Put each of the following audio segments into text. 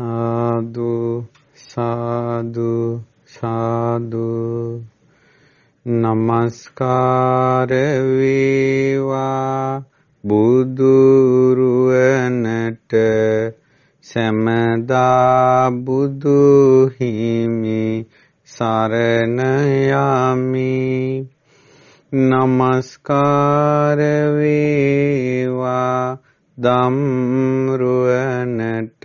සාදු සාදු සාදු නමස්කාර වේවා බුදුරුවනට සැමදා බුදු හිමි සරණ යමි නමස්කාර වේවා දම්රුවනට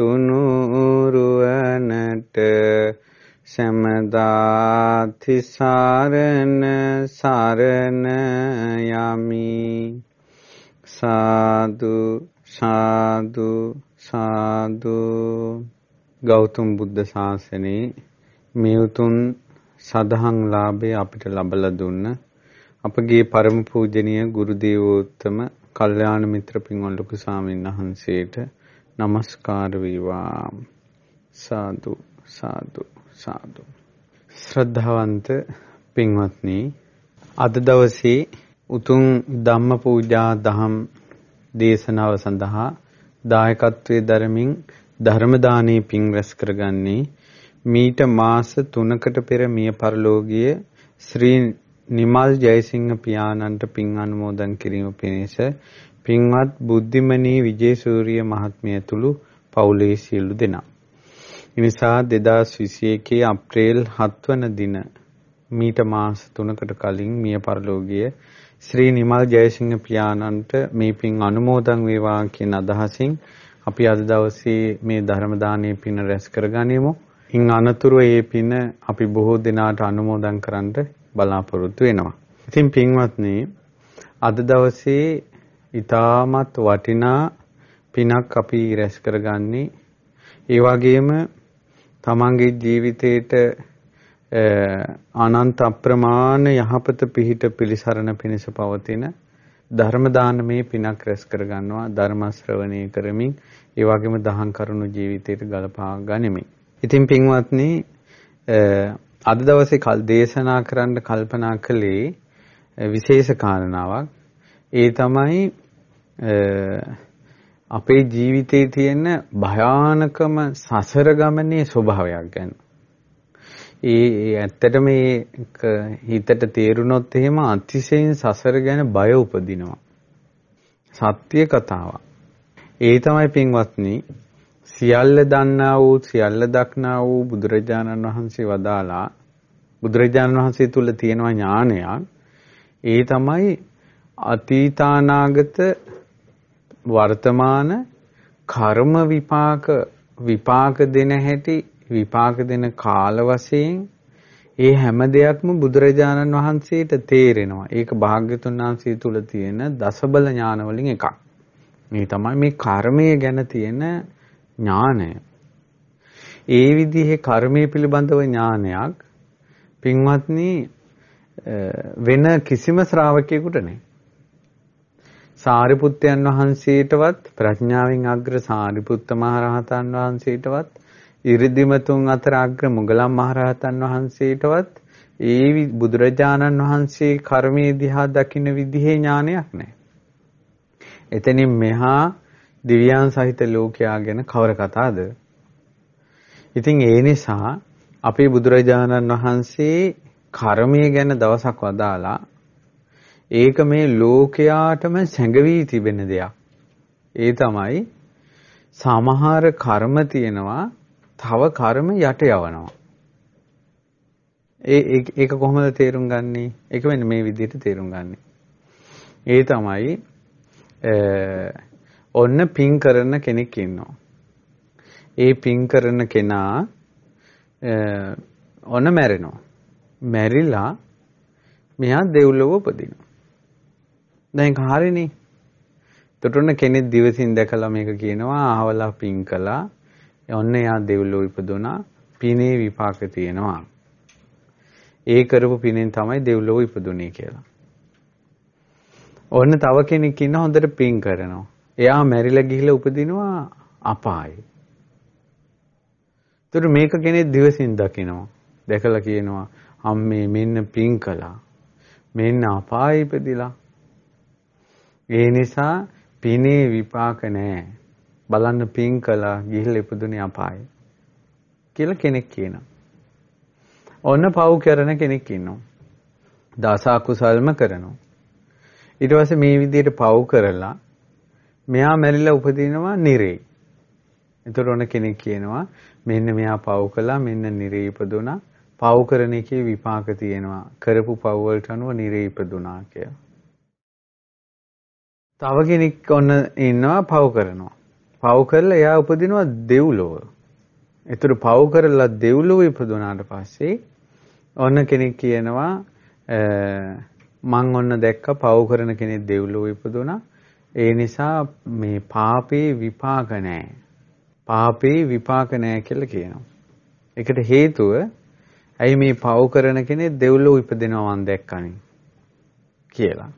තුනුරුවනට සැමදාතිසාරණ සරණ යමි සාදු සාදු සාදු ගෞතම බුද්ධ ශාසනයේ මේ උතුම් සදහම් ලාභය අපිට ලබලා දුන්න අපගේ පරම පූජනීය ගුරු දේවෝත්තම කල්යාණ මිත්‍ර පින්වල් ලොකු ස්වාමීන් වහන්සේට নমস্কার වේවා සාදු සාදු සාදු ශ්‍රද්ධාවන්ත පින්වත්නි අද දවසේ උතුම් ධම්ම පූජා දහම් දේශනාව සඳහා දායකත්වයේ දරමින් ධර්ම දානයේ පින් රැස් කරගන්නේ මීට මාස 3කට පෙර මිය පරලෝකීය ශ්‍රී නිමල් ජයසිංහ පියාණන්ට පින් අනුමෝදන් කිරීම පිණිස පින්වත් බුද්ධිමනී විජේසූරිය මහත්මිය ඇතුළු පවුලේ සියලු දෙනා. එනිසා 2021 අප්‍රේල් 7 වන දින මීට මාස 3කට කලින් මිය පරලෝකයේ ශ්‍රී නිමල් ජයසිංහ පියාණන්ට මේ පින් අනුමෝදන් වේවා කියන අදහසින් අපි අද දවසේ මේ ධර්ම දානයේ පින රැස් කරගනිමු. ඉන් අනතුරුව මේ පින අපි බොහෝ දිනාට අනුමෝදන් කරන්න බලාපොරොත්තු වෙනවා. ඉතින් පින්වත්නි අද දවසේ ඊටාමත් වටිනා පිනක් අපි රැස් කරගන්නේ ඒ වගේම තමන්ගේ ජීවිතේට අනන්ත අප්‍රමාණ යහපත පිහිට පිළිසරණ පිණිස පවතින ධර්ම දානමේ පිනක් රැස් කරගන්නවා ධර්ම ශ්‍රවණය කරමින් ඒ වගේම දහම් කරුණු ජීවිතයට ගලපා ගනිමින් ඉතින් පින්වත්නි අද දවසේ කල් දේශනා කරන්න කල්පනා කළේ විශේෂ කාරණාවක් ඒ තමයි අපේ ජීවිතේ තියෙන භයානකම සසර ගමනේ ස්වභාවයක් ගැන. ඒ ඇත්තට මේක හිතට තේරුනොත් එහෙම අතිශයින් සසර ගැන බය උපදිනවා. සත්‍ය කතාවක්. ඒ තමයි පින්වත්නි සියල්ල දන්නා වූ සියල්ල දක්නා වූ බුදුරජාණන් වහන්සේ වදාලා බුදුරජාණන් වහන්සේ තුල තියෙනවා ඥානයක්. ඒ තමයි අතීතානාගත වර්තමාන කර්ම විපාක විපාක දෙන හැටි විපාක දෙන කාල වශයෙන් ඒ හැම දෙයක්ම බුදුරජාණන් වහන්සේට තේරෙනවා. ඒක භාග්‍යතුන් වහන්සේ තුල තියෙන දසබල ඥාන වලින් එකක්. මේ තමයි මේ කර්මය ගැන තියෙන ඥානය. ඒ විදිහේ කර්මය පිළිබඳව ඥානයක් පින්වත්නි වෙන කිසිම ශ්‍රාවකයෙකුට නැහැ. සාරිපුත්තයන් වහන්සේටවත් ප්‍රඥාවෙන් අග්‍ර සාරිපුත්ත මහරහතන් වහන්සේටවත් ඉරිදිමතුන් අතර අග්‍ර මුගලන් මහරහතන් වහන්සේටවත් ඒ බුදුරජාණන් වහන්සේ කර්මයේ දිහා දකින විදිහේ ඥානයක් නැහැ. එතනින් මෙහා දිව්‍යයන් සහිත ලෝකයා ගැන කවර කතාද? ඉතින් ඒ නිසා අපේ බුදුරජාණන් වහන්සේ කර්මය ගැන දවසක් වදාලා ඒක මේ ලෝකයාටම සැඟවී තිබෙන දෙයක්. ඒ තමයි සමහර කර්ම තියෙනවා තව කර්ම යට යවනවා. ඒ ඒක කොහොමද තේරුම් ගන්නේ? ඒක වෙන්නේ මේ විදිහට තේරුම් ගන්න. ඒ තමයි ඔන්න පින් කරන කෙනෙක් ඉන්නවා. ඒ පින් කරන කෙනා ඔන්න මැරෙනවා. මැරිලා මෙයා දෙව්ලොව උපදිනවා. දැන් හරිනේ. එතකොට කෙනෙක් දිවසින් දැකලා මේක කියනවා අහවලා පින් කළා. ඔන්න එයා දෙවිලෝ ඉපදුනා. පිනේ විපාක තියෙනවා. ඒ කරපු පිනෙන් තමයි දෙවිලෝ ඉපදුනේ කියලා. ඔන්න තව කෙනෙක් ඉන්න හොඳට පින් කරනවා. එයා මැරිලා ගිහිලා උපදිනවා අපායේ. ඒතර මේක කෙනෙක් දිවසින් දකිනවා. දැකලා කියනවා අම්මේ මෙන්න පින් කළා. මෙන්න අපායේ ඉපදිලා. ඒ නිසා පිනේ විපාක නැහැ. බලන්න පින් කළා ගිහිල්ලා ඉපදුනේ අපායේ. කියලා කෙනෙක් කියනවා. ඔන්න පව් කරන කෙනෙක් ඉන්නවා. දස අකුසල්ම කරනවා. ඊට පස්සේ මේ විදිහට පව් කරලා මෙයා මැරිලා උපදිනවා නිරේ. එතකොට ඔන කෙනෙක් කියනවා මෙන්න මෙයා පව් කළා මෙන්න නිරේ ඉපදුනා. පව් කරන එකේ විපාක තියෙනවා. කරපු පව් වලට අනුව නිරේ ඉපදුනා කියලා. තව කෙනෙක් ඔන්න ඉන්නවා පව කරනවා. පව කරලා එයා උපදිනවා දෙව්ලොව. ඒතර පව කරලා දෙව්ලොව ඉපදුනාට පස්සේ ඔන්න කෙනෙක් කියනවා මං ඔන්න දැක්ක පව කරන කෙනෙක් දෙව්ලොව ඉපදුනා. ඒ නිසා මේ පාපේ විපාක නැහැ. පාපේ විපාක නැහැ කියලා කියනවා. ඒකට හේතුව ඇයි මේ පව කරන කෙනෙක් දෙව්ලොව ඉපදිනවා මං දැක්කනේ කියලා.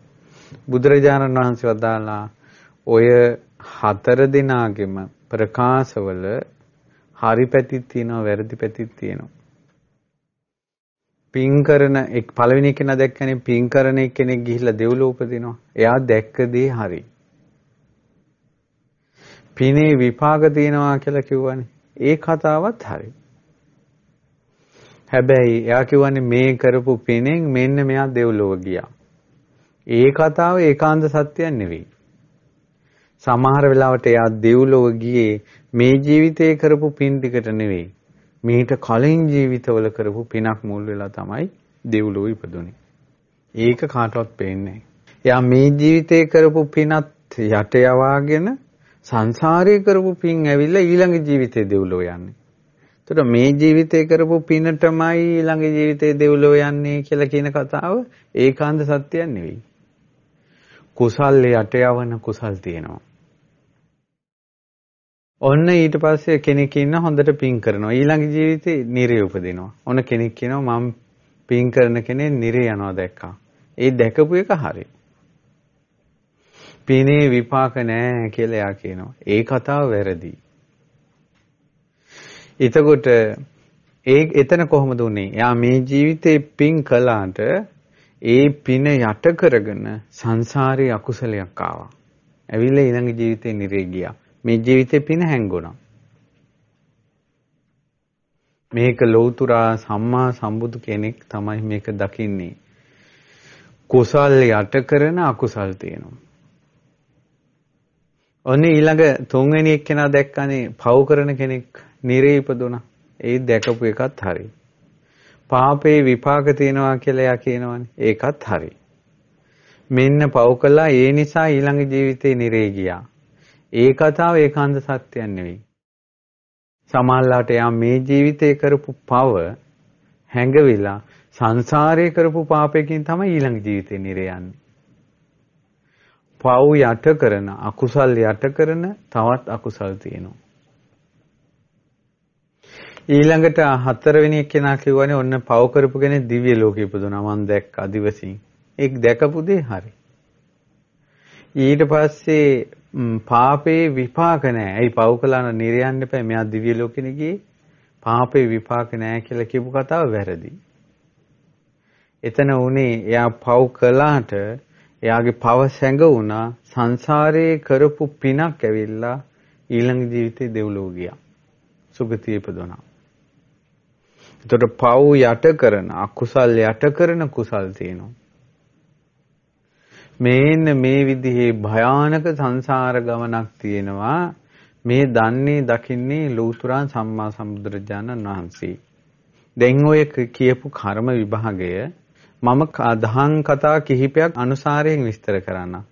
බුදුරජාණන් වහන්සේ වදාලා ඔය හතර දෙනාගෙම ප්‍රකාශවල හරි පැතිත් තියෙනවා වැරදි පැතිත් තියෙනවා. පින් කරන එක් පළවෙනි කෙනා දැක්කනේ පින් කරන කෙනෙක් ගිහිල්ලා දෙව්ලොව උපදිනවා. එයා දැක්ක දේ හරි. පිනේ විපාක තියෙනවා කියලා කිව්වනේ. ඒ කතාවත් හරි. හැබැයි එයා කිව්වනේ මේ කරපු පිනෙන් මෙන්න මෙයා දෙව්ලොව ගියා. ඒ කතාව ඒකාන්ත සත්‍යයක් නෙවෙයි. සමහර වෙලාවට එයා දෙව්ලොව ගියේ මේ ජීවිතේ කරපු පින් ටිකට නෙවෙයි. මීට කලින් ජීවිතවල කරපු පිනක් මුල් වෙලා තමයි දෙව්ලොව ඉපදුනේ. ඒක කාටවත් පේන්නේ එයා මේ ජීවිතේ කරපු පිනත් යට යවාගෙන සංසාරේ කරපු පින් ඇවිල්ලා ඊළඟ ජීවිතේ දෙව්ලොව යන්නේ. එතකොට මේ ජීවිතේ කරපු පිනටමයි ඊළඟ ජීවිතේ දෙව්ලොව යන්නේ කියලා කියන කතාව ඒකාන්ත සත්‍යයක් නෙවෙයි. කුසල් යට යවන කුසල් තියෙනවා. ඔන්න ඊට පස්සේ කෙනෙක් ඉන්න හොඳට පින් කරනවා. ඊළඟ ජීවිතේ නිරේ උපදිනවා. ඔන්න කෙනෙක් කියනවා මම පින් කරන කෙනේ නිරේ යනවා දැක්කා. ඒ දැකපු එක හරි. පිනේ විපාක නැහැ කියලා එයා කියනවා. ඒ කතාව වැරදි. එතකොට ඒ එතන කොහොමද උනේ? එයා මේ ජීවිතේ පින් කළාට ඒ පින යට කරගෙන සංසාරේ අකුසලයක් ආවා. ඇවිල්ලා ඊළඟ ජීවිතේ නිරේ ගියා. මේ ජීවිතේ පින හැංගුණා. මේක ලෞතුරා සම්මා සම්බුදු කෙනෙක් තමයි මේක දකින්නේ. කුසල් යට කරන අකුසල් තියෙනවා. ඔන්න ඊළඟ තුන්වෙනි එක්කෙනා දැක්කනේ පව් කරන කෙනෙක් නිරේ ඉපදුණා. ඒ දැකපු එකත් හරියි. පාපේ විපාක තියෙනවා කියලා එයා කියනවනේ. ඒකත් හරි. මෙන්න පව් කළා ඒ නිසා ඊළඟ ජීවිතේ නිරේ ගියා. ඒ කතාව ඒකාන්ත සත්‍යයක් නෙවෙයි. සමහරලාට යා මේ ජීවිතේ කරපු පව හැඟවිලා සංසාරේ කරපු පාපයකින් තමයි ඊළඟ ජීවිතේ නිරේ යන්නේ. පව් යට කරන අකුසල් යට කරන තවත් අකුසල් තියෙනවා. ඊළඟට හතරවෙනි එක්කෙනා කිව්වනේ ඔන්න පව කරපු කෙනෙක් දිව්‍ය ලෝකෙ ඉපදුනා මම දැක්ක අදිවසින්. ඒක දැකපු දේ හරි. ඊට පස්සේ පාපේ විපාක නැහැ. ඇයි පව කළා නම් නිරයන් එපා. මෙයා දිව්‍ය ලෝකෙනේ ගියේ. පාපේ විපාක නැහැ කියලා කියපු කතාව වැරදි. එතන උනේ එයා පව කළාට එයාගේ පව සැඟවුණා සංසාරයේ කරපු පිනක් ඇවිල්ලා ඊළඟ ජීවිතේ දෙව්ලෝ ගියා. සුගතිය ඉපදුණා. එතකොට පව් යට කරන අකුසල් යට කරන කුසල් තියෙනවා. මේන්න මේ විදිහේ භයානක සංසාර ගමනක් තියෙනවා. මේ දන්නේ දකින්නේ ලෝතුරා සම්මා සම්බුදුරජාණන් වහන්සේ. දැන් ඔය කියපු කර්ම විභාගය මම අදහන් කතා කිහිපයක් අනුසාරයෙන් විස්තර කරන්නම්.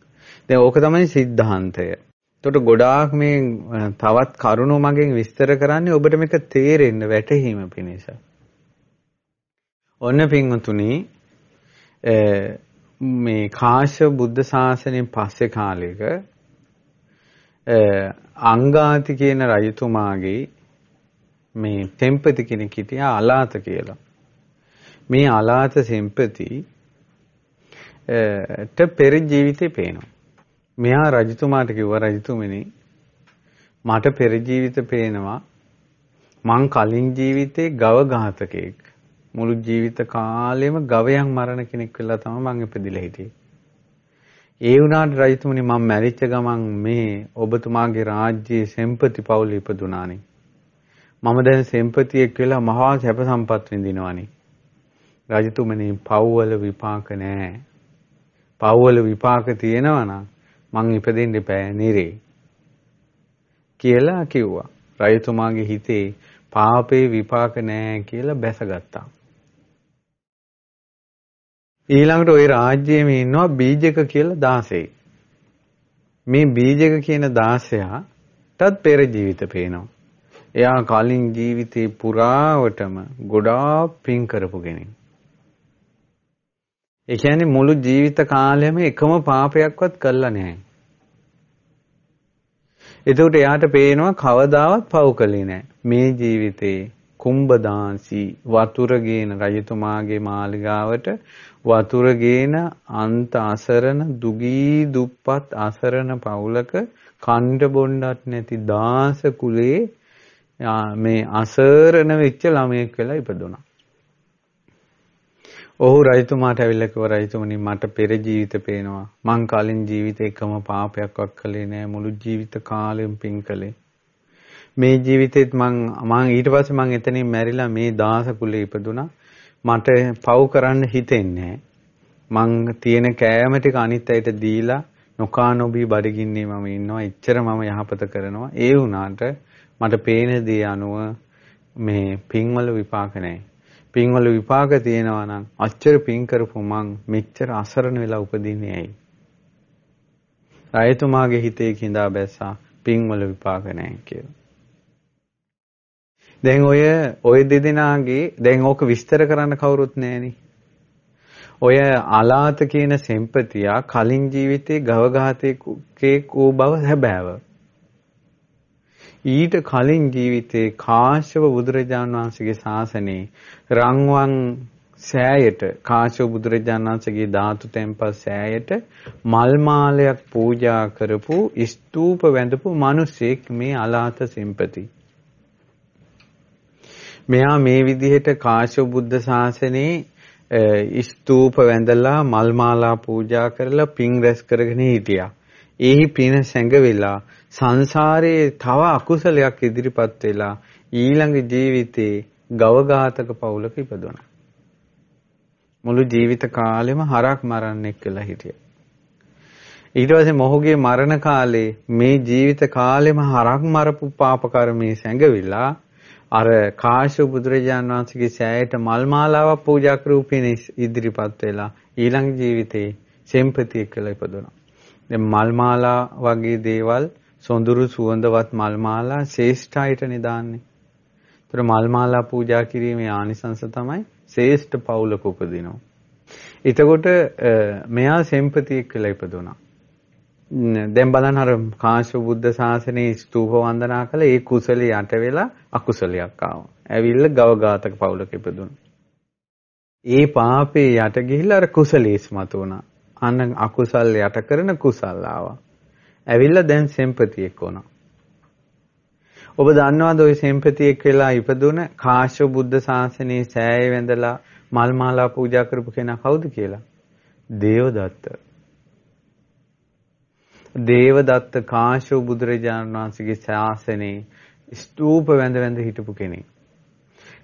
දැන් ඕක තමයි සිද්ධාන්තය. එතකොට ගොඩාක් මේ තවත් කරුණු මගෙන් විස්තර කරන්නේ ඔබට මේක තේරෙන්න වැටහීම පිණිස. ඔන්න පින්වතුනි මේ කාශ්‍යප බුද්ධ ශාසනයෙන් පස්සේ කාලයක අංගාති කියන රජතුමාගේ මේ තෙම්පති කෙනෙක් හිටියා අලාත කියලා. මේ අලාත සෙම්පති ට පෙර ජීවිතේ පේනවා. මෙයා රජතුමාට කිව්වා රජතුමනි මට පෙර ජීවිත පේනවා මං කලින් ජීවිතේ ගව ඝාතකෙක්. මුළු ජීවිත කාලෙම ගවයන් මරණ කෙනෙක් වෙලා තමයි මං ඉපදිලා හිටියේ. ඒ වුණාට රජතුමනි මම මැරිච්ච ගමන් මේ ඔබතුමාගේ රාජ්‍යයේ සෙම්පති පවුල ඉපදුනානේ. මම දැන් සෙම්පතියෙක් වෙලා මහා සැප සම්පත් විඳිනවානේ. රජතුමනි පවුවල විපාක නෑ. පවුවල විපාක තියෙනවා නම් මං ඉපදෙන්න බෑ නිරේ. කියලා කිව්වා. රජතුමාගේ හිතේ පාපේ විපාක නෑ කියලා බැසගත්තා. ඊළඟට ওই රාජ්‍යයේ ඉන්නවා බීජක කියලා 16. මේ බීජක කියන 16ටත් පෙර ජීවිත පේනවා. එයා කලින් ජීවිතේ පුරාවටම ගොඩාක් පින් කරපු කෙනෙක්. ඒ කියන්නේ මුළු ජීවිත කාලයම එකම පාපයක්වත් කළා නැහැ. එතකොට එයාට පේනවා කවදාවත් පව් කළේ නැහැ. මේ ජීවිතේ කුම්බදාන්සි වතුරගේන රජතුමාගේ මාලිගාවට වතුරගේන අන්ත අසරණ දුගී දුප්පත් අසරණ පවුලක කණ්ඩ බොණ්ඩක් නැති දාස කුලේ මේ අසරණ වෙච්ච ළමයෙක් වෙලා ඉපදුණා. ඔහු රජතුමාට ඇවිල්ලා කිව්වා රජතුමනි මට පෙර ජීවිත පේනවා. මං කලින් ජීවිතේ එකම පාපයක්වත් කළේ නෑ මුළු ජීවිත කාලෙම පින් කළේ. මේ ජීවිතෙත් මං මං ඊට පස්සේ මං එතනින් මැරිලා මේ දාස කුලේ ඉපදුනා. මට පව් කරන්න හිතෙන්නේ මං තියෙන කෑම ටික අනිත් අයට දීලා නොකා නොබී බඩගින්නේ මම ඉන්නවා. එච්චර මම යහපත කරනවා. ඒ වුණාට මට පේන දේ අනුව මේ පින්වල විපාක නැහැ. පින්වල විපාක තියෙනවා නම් අච්චර පින් කරපු මං මෙච්චර අසරණ වෙලා උපදින්නේ ඇයි? රායතුමාගේ හිතේ කිඳා බැස්සා පින්වල විපාක නැහැ කියලා. දැන් ඔය ඔය දෙදෙනාගේ දැන් ඕක විස්තර කරන්න කවුරුත් නැහෙනේ. ඔය අලාත කියන සෙම්පතියා කලින් ජීවිතේ ගවඝාතකේ කෝ බව හැබෑව. ඊට කලින් ජීවිතේ කාශ්‍යප බුදුරජාණන් වහන්සේගේ ශාසනයේ රංවන් සෑයට කාශ්‍යප බුදුරජාණන් වහන්සේගේ ධාතු තැන්පත් සෑයට මල් මාලයක් පූජා කරපු ස්තූප වැඳපු මිනිසෙක් මේ අලාත සෙම්පතියා මෙයා මේ විදිහට කාශ්‍යප බුද්ධ ශාසනයේ ස්තූප වැඳලා මල් මාලා පූජා කරලා පින් රැස් කරගෙන හිටියා. ඒහි පින සැඟවිලා සංසාරයේ තව අකුසලයක් ඉදිරිපත් වෙලා ඊළඟ ජීවිතේ ගවඝාතක පවුලක ඉපදුණා. මුළු ජීවිත කාලෙම හරක් මරන්නෙක් කියලා හිටියා. ඊට පස්සේ මොහුගේ මරණ කාලේ මේ ජීවිත කාලෙම හරක් මරපු පාප කර්මයේ සැඟවිලා අර කාශ්‍යප බුදුරජාන් වහන්සේගේ සෑයට මල් මාලාවක් පූජා කරූපිනේ ඉදිරිපත් වෙලා ඊළඟ ජීවිතේ සෙම්පතිය කියලා ඉපදුණා. දැන් මල් මාලා වගේ දේවල් සොඳුරු සුවඳවත් මල් මාලා ශේෂ්ඨයිට නිදාන්නේ. ඒතර මල් මාලා පූජා කිරීමේ ආනිසංස තමයි ශේෂ්ඨ පවුලක උපදිනවා. එතකොට මෙයා සෙම්පතිය කියලා ඉපදුණා. දැන් බලන්න අර කාශ්‍යප බුද්ධ ශාසනයේ ස්තූප වන්දනා කළ ඒ කුසලිය යට වෙලා අකුසලයක් ආවා. ඇවිල්ලා ගවඝාතක පවුලක ඉපදුණා. ඒ පාපේ යට ගිහිල්ලා අර කුසලීස්මතු වුණා. අන්න අකුසල් යට කරන කුසල් ආවා. ඇවිල්ලා දැන් සෙම්පතියෙක් වුණා. ඔබ දන්නවද ওই සෙම්පතියෙක් වෙලා ඉපදුන කාශ්‍යප බුද්ධ ශාසනයේ සෑය වැඳලා මල් මාලා පූජා කරපු කෙනා කවුද කියලා? දේවදත්ත. දේවදත්ත කාශ්‍යප බුදුරජාණන් වහන්සේගේ ශාසනයේ ස්තූප වැඳ වැඳ හිටපු කෙනෙක්.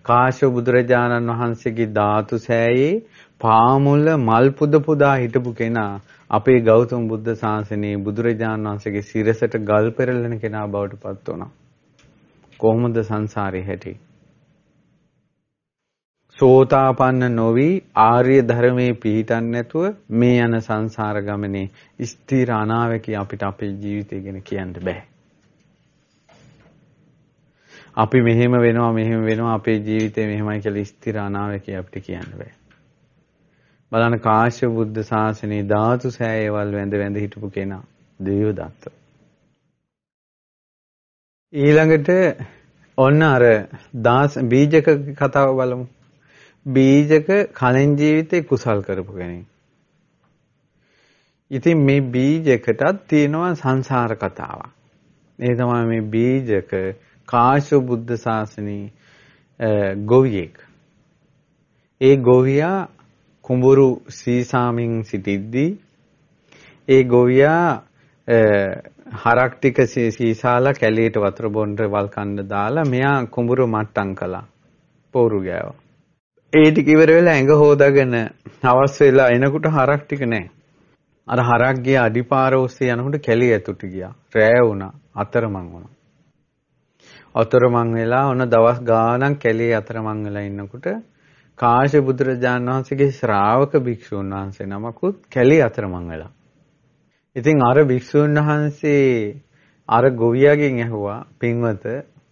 කාශ්‍යප බුදුරජාණන් වහන්සේගේ ධාතු සෑයේ පාමුල මල් පුද පුදා හිටපු කෙනා අපේ ගෞතම බුද්ධ ශාසනයේ බුදුරජාණන් වහන්සේගේ සිරසට ගල් පෙරලන කෙනා බවට පත් වුණා. කොහොමද සංසාරේ හැටි? සෝතාපන්න නොවි ආර්ය ධර්මයේ පිහිටන් නැතුව මේ යන සංසාර ගමනේ ස්ථිර අනාවැකි අපිට අපේ ජීවිතය ගැන කියන්න බෑ. අපි මෙහෙම වෙනවා මෙහෙම වෙනවා අපේ ජීවිතේ මෙහෙමයි කියලා ස්ථිර අනාවැකි අපිට කියන්න බෑ. බලන්න කාශ්‍යප බුද්ධ ශාසනේ ධාතු සෑයවල් වැඳ වැඳ හිටපු කෙනා දේවදත්ත. ඊළඟට ඔන්න අර දාස බීජක කතාව බලමු. බීජක කලින් ජීවිතේ කුසල් කරපු කෙනෙක්. ඉතින් මේ බීජකටත් තියෙනවා සංසාර කතාවක්. ඒ තමයි මේ බීජක කාශ්‍යප බුද්ධ ශාසනී ගොවියෙක්. ඒ ගොවියා කුඹුරු සීසාමින් සිටිද්දී ඒ ගොවියා හරක් ටික සීසාලා කැලේට වතුර බොන්න වල්කන්න දාලා මෙයා කුඹුරු මට්ටම් කළා. පෝරු ගෑවා. ඒ ටික ඉවර වෙලා ඇඟ හොදාගෙන හවස් වෙලා එනකොට හරක් ටික නැහැ. අර හරක් ගියා අඩිපාර ඔස්සේ යනකොට කැලේ ඇතුට ගියා. රෑ වුණා. අතරමං වුණා. අතරමං වෙලා ඔන්න දවස් ගාණක් කැලේ අතරමං වෙලා ඉන්නකොට කාශ්‍යප බුදුරජාණන් වහන්සේගේ ශ්‍රාවක භික්ෂුන් වහන්සේ නමකුත් කැලේ අතරමං වෙලා. ඉතින් අර භික්ෂුන් වහන්සේ අර ගොවියාගෙන් ඇහුවා පින්වත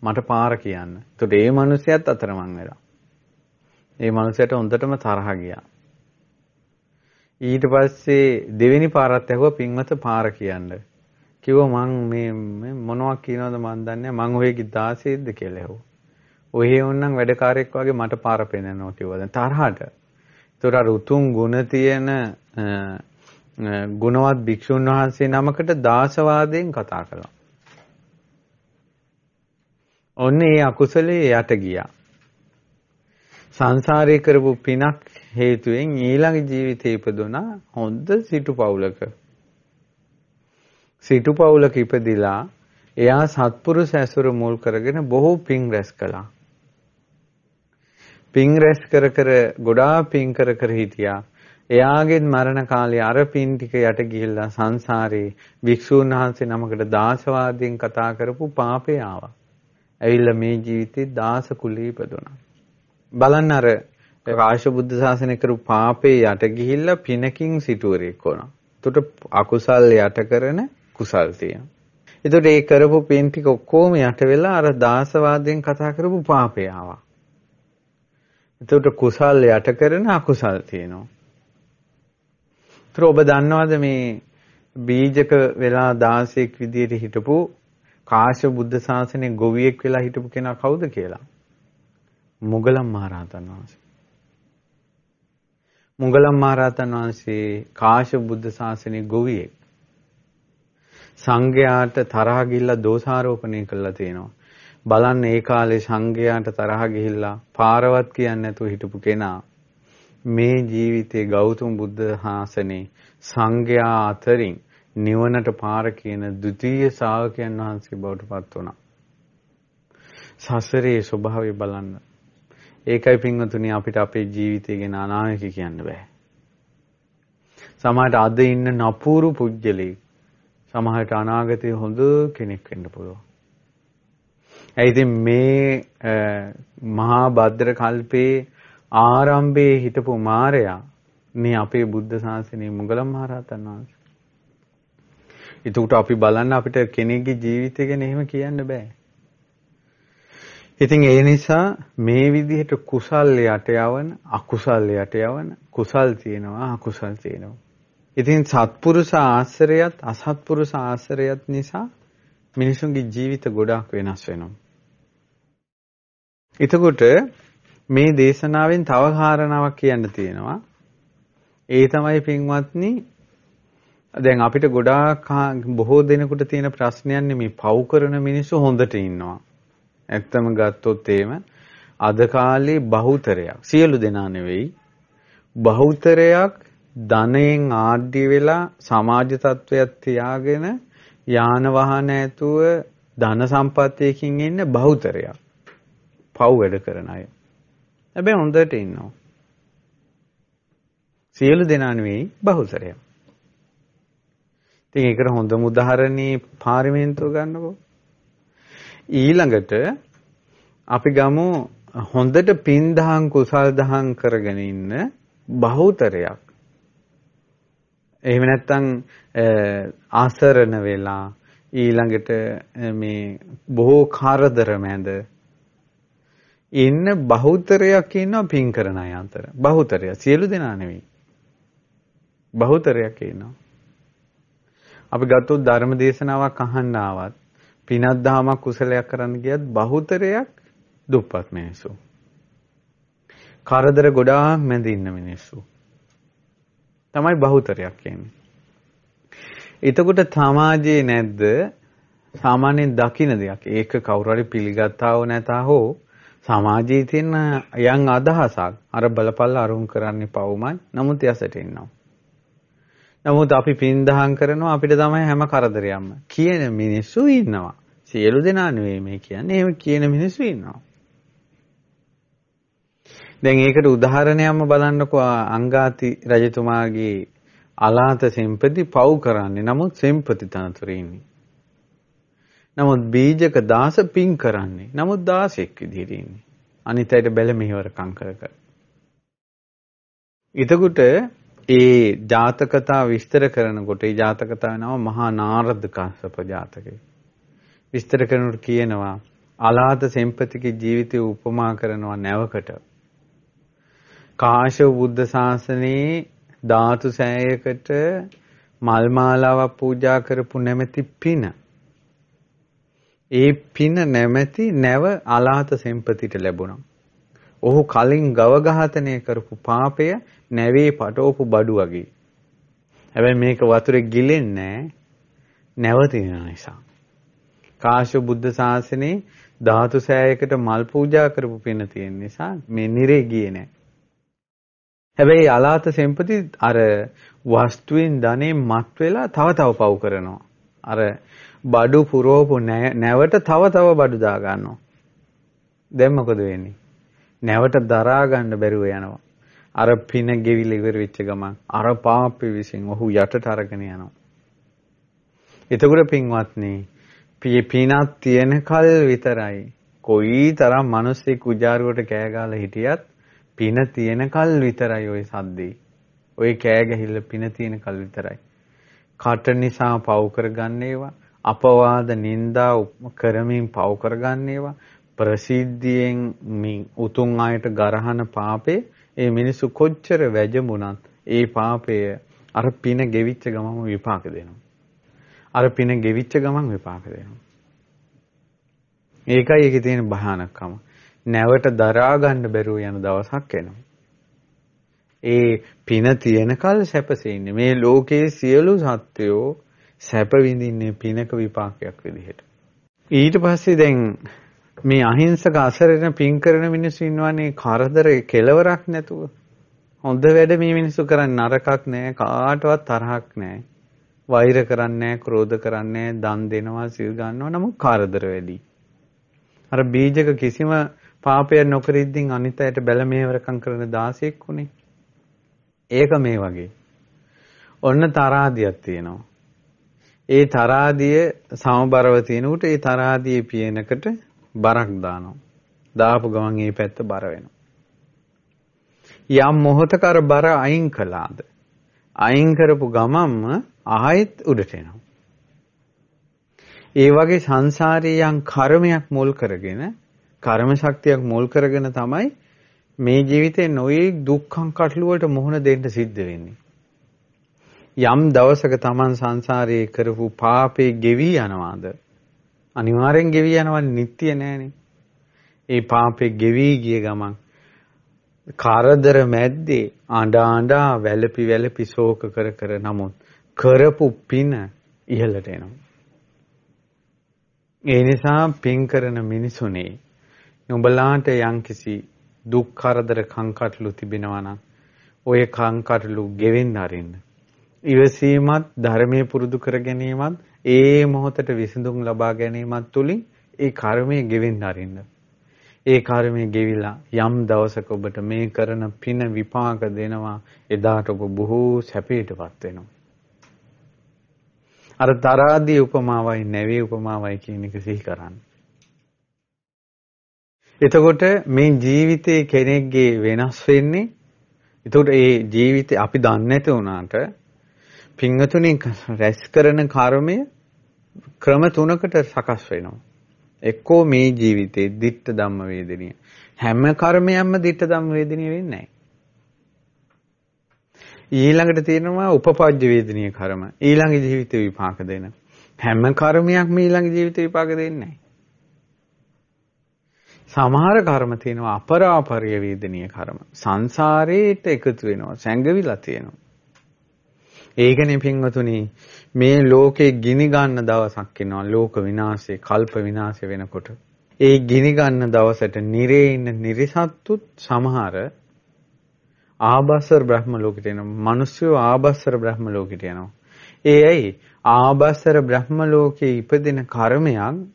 මට පාර කියන්න. ඒතකොට ඒ මිනිහයත් අතරමං වෙලා. ඒ මනුස්සයාට හොඳටම තරහ ගියා. ඊට පස්සේ දෙවෙනි පාරත් ඇහුවා පින්වත පාර කියන්න. කිව්වා මං මේ මොනවක් කියනවද මන් දන්නේ මං ඔයගේ 16ද කියලා ඇහුවා. ඔහේ ඕන්නම් වැඩකාරයෙක් වගේ මට පාර පෙන්නනවා කිව්වා දැන් තරහට. ඒතර අර උතුම් ගුණ තියෙන ගුණවත් භික්ෂුන් වහන්සේ නමකට දාසවාදයෙන් කතා කළා. ඔන්න ඒ අකුසලයේ යට ගියා. සංසාරේ කරපු පිනක් හේතුවෙන් ඊළඟ ජීවිතේ ඉපදුනා හොඳ සිටු පවුලක. සිටු පවුලක ඉපදිලා එයා සත්පුරුෂ ඇසුර මුල් කරගෙන බොහෝ පින් රැස් කළා. පින් රැස් කර කර ගොඩාක් පින් කර කර හිටියා. එයාගෙන් මරණ කාලේ අර පින් ටික යට ගිහිල්ලා සංසාරේ වික්ෂූන් වහන්සේ නමකට දාසවාදීන් කතා කරපු පාපේ ආවා. ඇවිල්ලා මේ ජීවිතේ දාස කුලී ඉපදුණා. බලන්න අර රාශබුද්ධ ශාසනය කරපු පාපේ යට ගිහිල්ලා පිනකින් සිටුවරෙක් වුණා. එතකොට අකුසල් යට කරන කුසල් තියෙනවා. එතකොට ඒ කරපු පින් ටික ඔක්කොම යට වෙලා අර දාසවාදයෙන් කතා කරපු පාපේ ආවා. එතකොට කුසල් යට කරන අකුසල් තියෙනවා. ඒතර ඔබ දන්නවද මේ බීජක වෙලා 16ක් විදියට හිටපු කාශ්‍යප බුද්ධ ශාසනයේ ගොවියෙක් වෙලා හිටපු කෙනා කවුද කියලා? මුගලම් මහරහතන් වහන්සේ. මුගලම් මහරහතන් වහන්සේ කාශ්‍ය බුද්ධ ශාසනයේ ගොවියෙක්. සංඝයාට තරහ ගිහිල්ලා දෝෂාරෝපණය කළා තියෙනවා. බලන්න ඒ කාලේ සංඝයාට තරහ ගිහිල්ලා පාරවත් කියන්නේ නැතුව හිටපු කෙනා මේ ජීවිතේ ගෞතම බුද්ධ ශාසනයේ සංඝයා අතරින් නිවනට පාර කියන ဒုတိ ය ශා วก යන් වහන්සේ බවට පත් වුණා. සසරේ ස්වභාවය බලන්න ඒකයි පින්වතුනි අපිට අපේ ජීවිතය ගැන අනාවැකි කියන්න බෑ. සමහරට අද ඉන්න නපුරු පුජ්‍යලෙක් සමහරට අනාගතයේ හොඳ කෙනෙක් වෙන්න පුළුවන්. ඒ ඉතින් මේ මහා භද්‍ර කල්පේ ආරම්භයේ හිටපු මාරයා මේ අපේ බුද්ධ ශාසනයේ මුගලන් මහරහතන් වහන්සේ. ඒකට අපි බලන්න අපිට කෙනෙක්ගේ ජීවිතය ගැන එහෙම කියන්න බෑ. ඉතින් ඒ නිසා මේ විදිහට කුසල් යට යවන අකුසල් යට යවන කුසල් තියෙනවා අකුසල් තියෙනවා. ඉතින් සත්පුරුෂ ආශ්‍රයයත් අසත්පුරුෂ ආශ්‍රයයත් නිසා මිනිසුන්ගේ ජීවිත ගොඩාක් වෙනස් වෙනවා. එතකොට මේ දේශනාවෙන් තව කාරණාවක් කියන්න තියෙනවා. ඒ තමයි පින්වත්නි දැන් අපිට ගොඩාක් බොහෝ දෙනෙකුට තියෙන ප්‍රශ්නයන්නේ මේ පව් කරන මිනිස්සු හොඳට ඉන්නවා. ඇත්තම ගත්තොත් එහෙම අද කාලේ බහුතරයක් සියලු දෙනා නෙවෙයි බහුතරයක් ධනයෙන් ආඩ්‍ය වෙලා සමාජ තත්වයක් තියාගෙන යාන වාහන ඇතුව ධන සම්පත්තියකින් ඉන්න බහුතරයක් පව් වැඩ කරන අය. හැබැයි හොඳට ඉන්නවා. සියලු දෙනා නෙවෙයි බහුතරයක්. ඉතින් ඒකට හොඳම උදාහරණේ පාර්ලිමේන්තුව ගන්නකෝ. ඊළඟට අපි ගමු හොඳට පින් දහම් කුසල් දහම් කරගෙන ඉන්න බහුතරයක්. එහෙම නැත්නම් ආසරණ වෙලා ඊළඟට මේ බොහෝ කරදර මැද ඉන්න බහුතරයක් ඉන්නවා පින් කරන අය අතර. බහුතරය සියලු දෙනා නෙවෙයි. බහුතරයක් ඉන්නවා. අපි ගත්තොත් ධර්ම දේශනාවක් අහන්න ආවත් පිනක් දහමක් කුසලයක් කරන්න ගියත් බහුතරයක් දුප්පත් මිනිස්සු. කරදර ගොඩාක් මැද ඉන්න මිනිස්සු. තමයි බහුතරයක් කියන්නේ. එතකොට සමාජයේ නැද්ද සාමාන්‍යයෙන් දකින දෙයක්. ඒක කවුරු හරි පිළිගත්තාව නැතා හෝ සමාජයේ තියෙන යම් අදහසක් අර බලපල්ල අරුම් කරන්නේ පවුමයි. නමුත් යසට ඉන්නවා. නමුත් අපි පින්දහම් කරනවා අපිට තමයි හැම කරදරයක්ම කියන මිනිස්සු ඉන්නවා. සියලු දෙනා නෙවෙයි මේ කියන්නේ. එහෙම කියන මිනිස්සු ඉන්නවා. දැන් ඒකට උදාහරණයක්ම බලන්නකෝ අංගාති රජතුමාගේ අලාත සෙම්පති පව් කරන්නේ. නමුත් සෙම්පති තනතුරේ ඉන්නේ. නමුත් බීජක දාස පින් කරන්නේ. නමුත් දාසෙක් විදිහට ඉන්නේ. අනිත් අයට බැල මෙහෙවරකම් කර කර. එතකොට ඒ ජාතකතා විස්තර කරනකොට ඒ ජාතකතා වෙනවා මහා නාරද කාශ්‍යප ජාතකය. විස්තර කරනකොට කියනවා අලාත සෙන්පතිගේ ජීවිතය උපමා කරනවා නැවකට. කාශ්‍යප බුද්ධ ශාසනයේ ධාතු සෑයකට මල් මාලාවක් පූජා කරපු නැමැති පින. ඒ පින නැමැති නැව අලාත සෙන්පතිට ලැබුණා. ඔහු කලින් ගව ඝාතනය කරපු පාපය නැවේ පටවපු බඩු වගේ. හැබැයි මේක වතුරේ ගිලෙන්නේ නැවතින නිසා. කාශ්‍යප බුද්ධ ශාසනයේ ධාතු සෑයකට මල් පූජා කරපු පින තියෙන නිසා මේ නිරේ ගියේ නැහැ. හැබැයි අලාත සෙන්පති අර වස්තුවෙන් ධනෙ මත් වෙලා තව තව පව් කරනවා. අර බඩු පුරවපු නැවට තව තව බඩු දා ගන්නවා. දැන් මොකද වෙන්නේ? නැවට දරා ගන්න බැරුව යනවා. අර පින ගෙවිල ඉවර වෙච්ච ගමන් අර පාපෙ විසින් ඔහු යටට අරගෙන යනවා. එතකොට පින්වත්නි, පිය පිනක් තියෙන කල් විතරයි කොයි තරම් මිනිස්සෙක් උජාරුවට කෑගාලා හිටියත් පින තියෙන කල් විතරයි ওই සද්දේ. ওই කෑ ගැහිල්ල පින තියෙන කල් විතරයි. කට නිසා පව කරගන්න ඒවා, අපවාද නින්දා කරමින් පව කරගන්න ඒවා, ප්‍රසිද්ධියෙන් මේ උතුම් අයට ගරහන පාපේ ඒ මිනිසු කොච්චර වැජඹුණත් ඒ පාපය අර පින ගෙවිච්ච ගමම විපාක දෙනවා. අර පින ගෙවිච්ච ගමන් විපාක දෙනවා. ඒකයි ඒකේ තියෙන භයානකම. නැවට දරා ගන්න බැරුව යන දවසක් එනවා. ඒ පින තියෙනකල් සැපසේ ඉන්නේ. මේ ලෝකයේ සියලු සත්වයෝ සැප විඳින්නේ පිනක විපාකයක් විදිහට. ඊට පස්සේ දැන් මේ අහිංසක අසරණ පින් කරන මිනිස්සු ඉන්නවනේ කරදරේ කෙලවරක් නැතුව. හොඳ වැඩ මේ මිනිස්සු කරන්නේ නරකක් නෑ කාටවත් තරහක් නෑ. වෛර කරන්නේ නෑ, ක්‍රෝධ කරන්නේ නෑ, දන් දෙනවා, සිල් ගන්නවා නමුත් කරදර වැඩි. අර බීජක කිසිම පාපයක් නොකර ඉඳින් අනිත් අයට බැල මෙහෙවරකම් කරන දාසියෙක් උනේ. ඒක මේ වගේ. ඔන්න තරාදියක් තියෙනවා. ඒ තරාදිය සමබරව තියෙන උට ඒ තරාදියේ පියනකට බරක් දානවා. දාපු ගමන් ඒ පැත්ත බර වෙනවා. යම් මොහතක අර බර අයින් කළාද අයින් කරපු ගමන්ම ආයෙත් උඩට එනවා. ඒ වගේ සංසාරයේ යම් කර්මයක් මුල් කරගෙන කර්ම ශක්තියක් මුල් කරගෙන තමයි මේ ජීවිතේ නොයේ දුක්ඛම් කටළු වලට මුහුණ දෙන්න සිද්ධ වෙන්නේ. යම් දවසක Taman සංසාරයේ කරපු පාපේ ගෙවි යනවාද අනිවාර්යෙන් ගෙවි යනවනේ නිට්ටිය නෑනේ. ඒ පාපේ ගෙවි ගිය ගමන් කරදර මැද්දේ අඬා අඬා වැළපි වැළපි ශෝක කර කර නමුත් කරපු පින ඉහළට එනවා. ඒ නිසා පින් කරන මිනිසුනේ නුඹලාට යම්කිසි දුක් කරදර කංකටලු තිබෙනවා නම් ඔය කංකටලු ගෙවෙන්න අරින්න. ඉවසීමත් ධර්මයේ පුරුදු කර ගැනීමත් ඒ මොහොතට විසඳුම් ලබා ගැනීමත් තුලින් ඒ කර්මය ගෙවෙන්න අරින්න. ඒ කර්මය ගෙවිලා යම් දවසක ඔබට මේ කරන පින විපාක දෙනවා එදාට ඔබ බොහෝ සැපයටපත් වෙනවා. අර තරාදී උපමාවයි නැවේ උපමාවයි කියන එක සිහි කරන්න. එතකොට මේ ජීවිතේ කෙනෙක්ගේ වෙනස් වෙන්නේ එතකොට ඒ ජීවිතේ අපි දන්නේ නැති වුණාට පිංගතුණින් රැස් කරන කර්මය ක්‍රම තුනකට සකස් වෙනවා. එක්කෝ මේ ජීවිතේ ditta ධම්ම වේදනීය. හැම කර්මයක්ම ditta ධම්ම වේදනීය වෙන්නේ නැහැ. ඊළඟට තියෙනවා උපපජ්ජ වේදනීය කර්ම. ඊළඟ ජීවිත විපාක දෙන. හැම කර්මයක්ම ඊළඟ ජීවිත විපාක දෙන්නේ නැහැ. සමහර කර්ම තියෙනවා අපරාපරිය වේදනීය කර්ම. සංසාරේට එකතු වෙනවා, සැඟවිලා තියෙනවා. ඒකනේ පින්වතුනි මේ ලෝකේ ගිනි ගන්න දවසක් එනවා ලෝක විනාශේ කල්ප විනාශේ වෙනකොට ඒ ගිනි ගන්න දවසට නිරේ ඉන්න නිර්සත්තුත් සමහර ආබස්සර බ්‍රහ්ම ලෝකෙට යනවා. මිනිස්සු ආබස්සර බ්‍රහ්ම ලෝකෙට යනවා. ඒ ඇයි? ආබස්සර බ්‍රහ්ම ලෝකේ ඉපදෙන කර්මයක්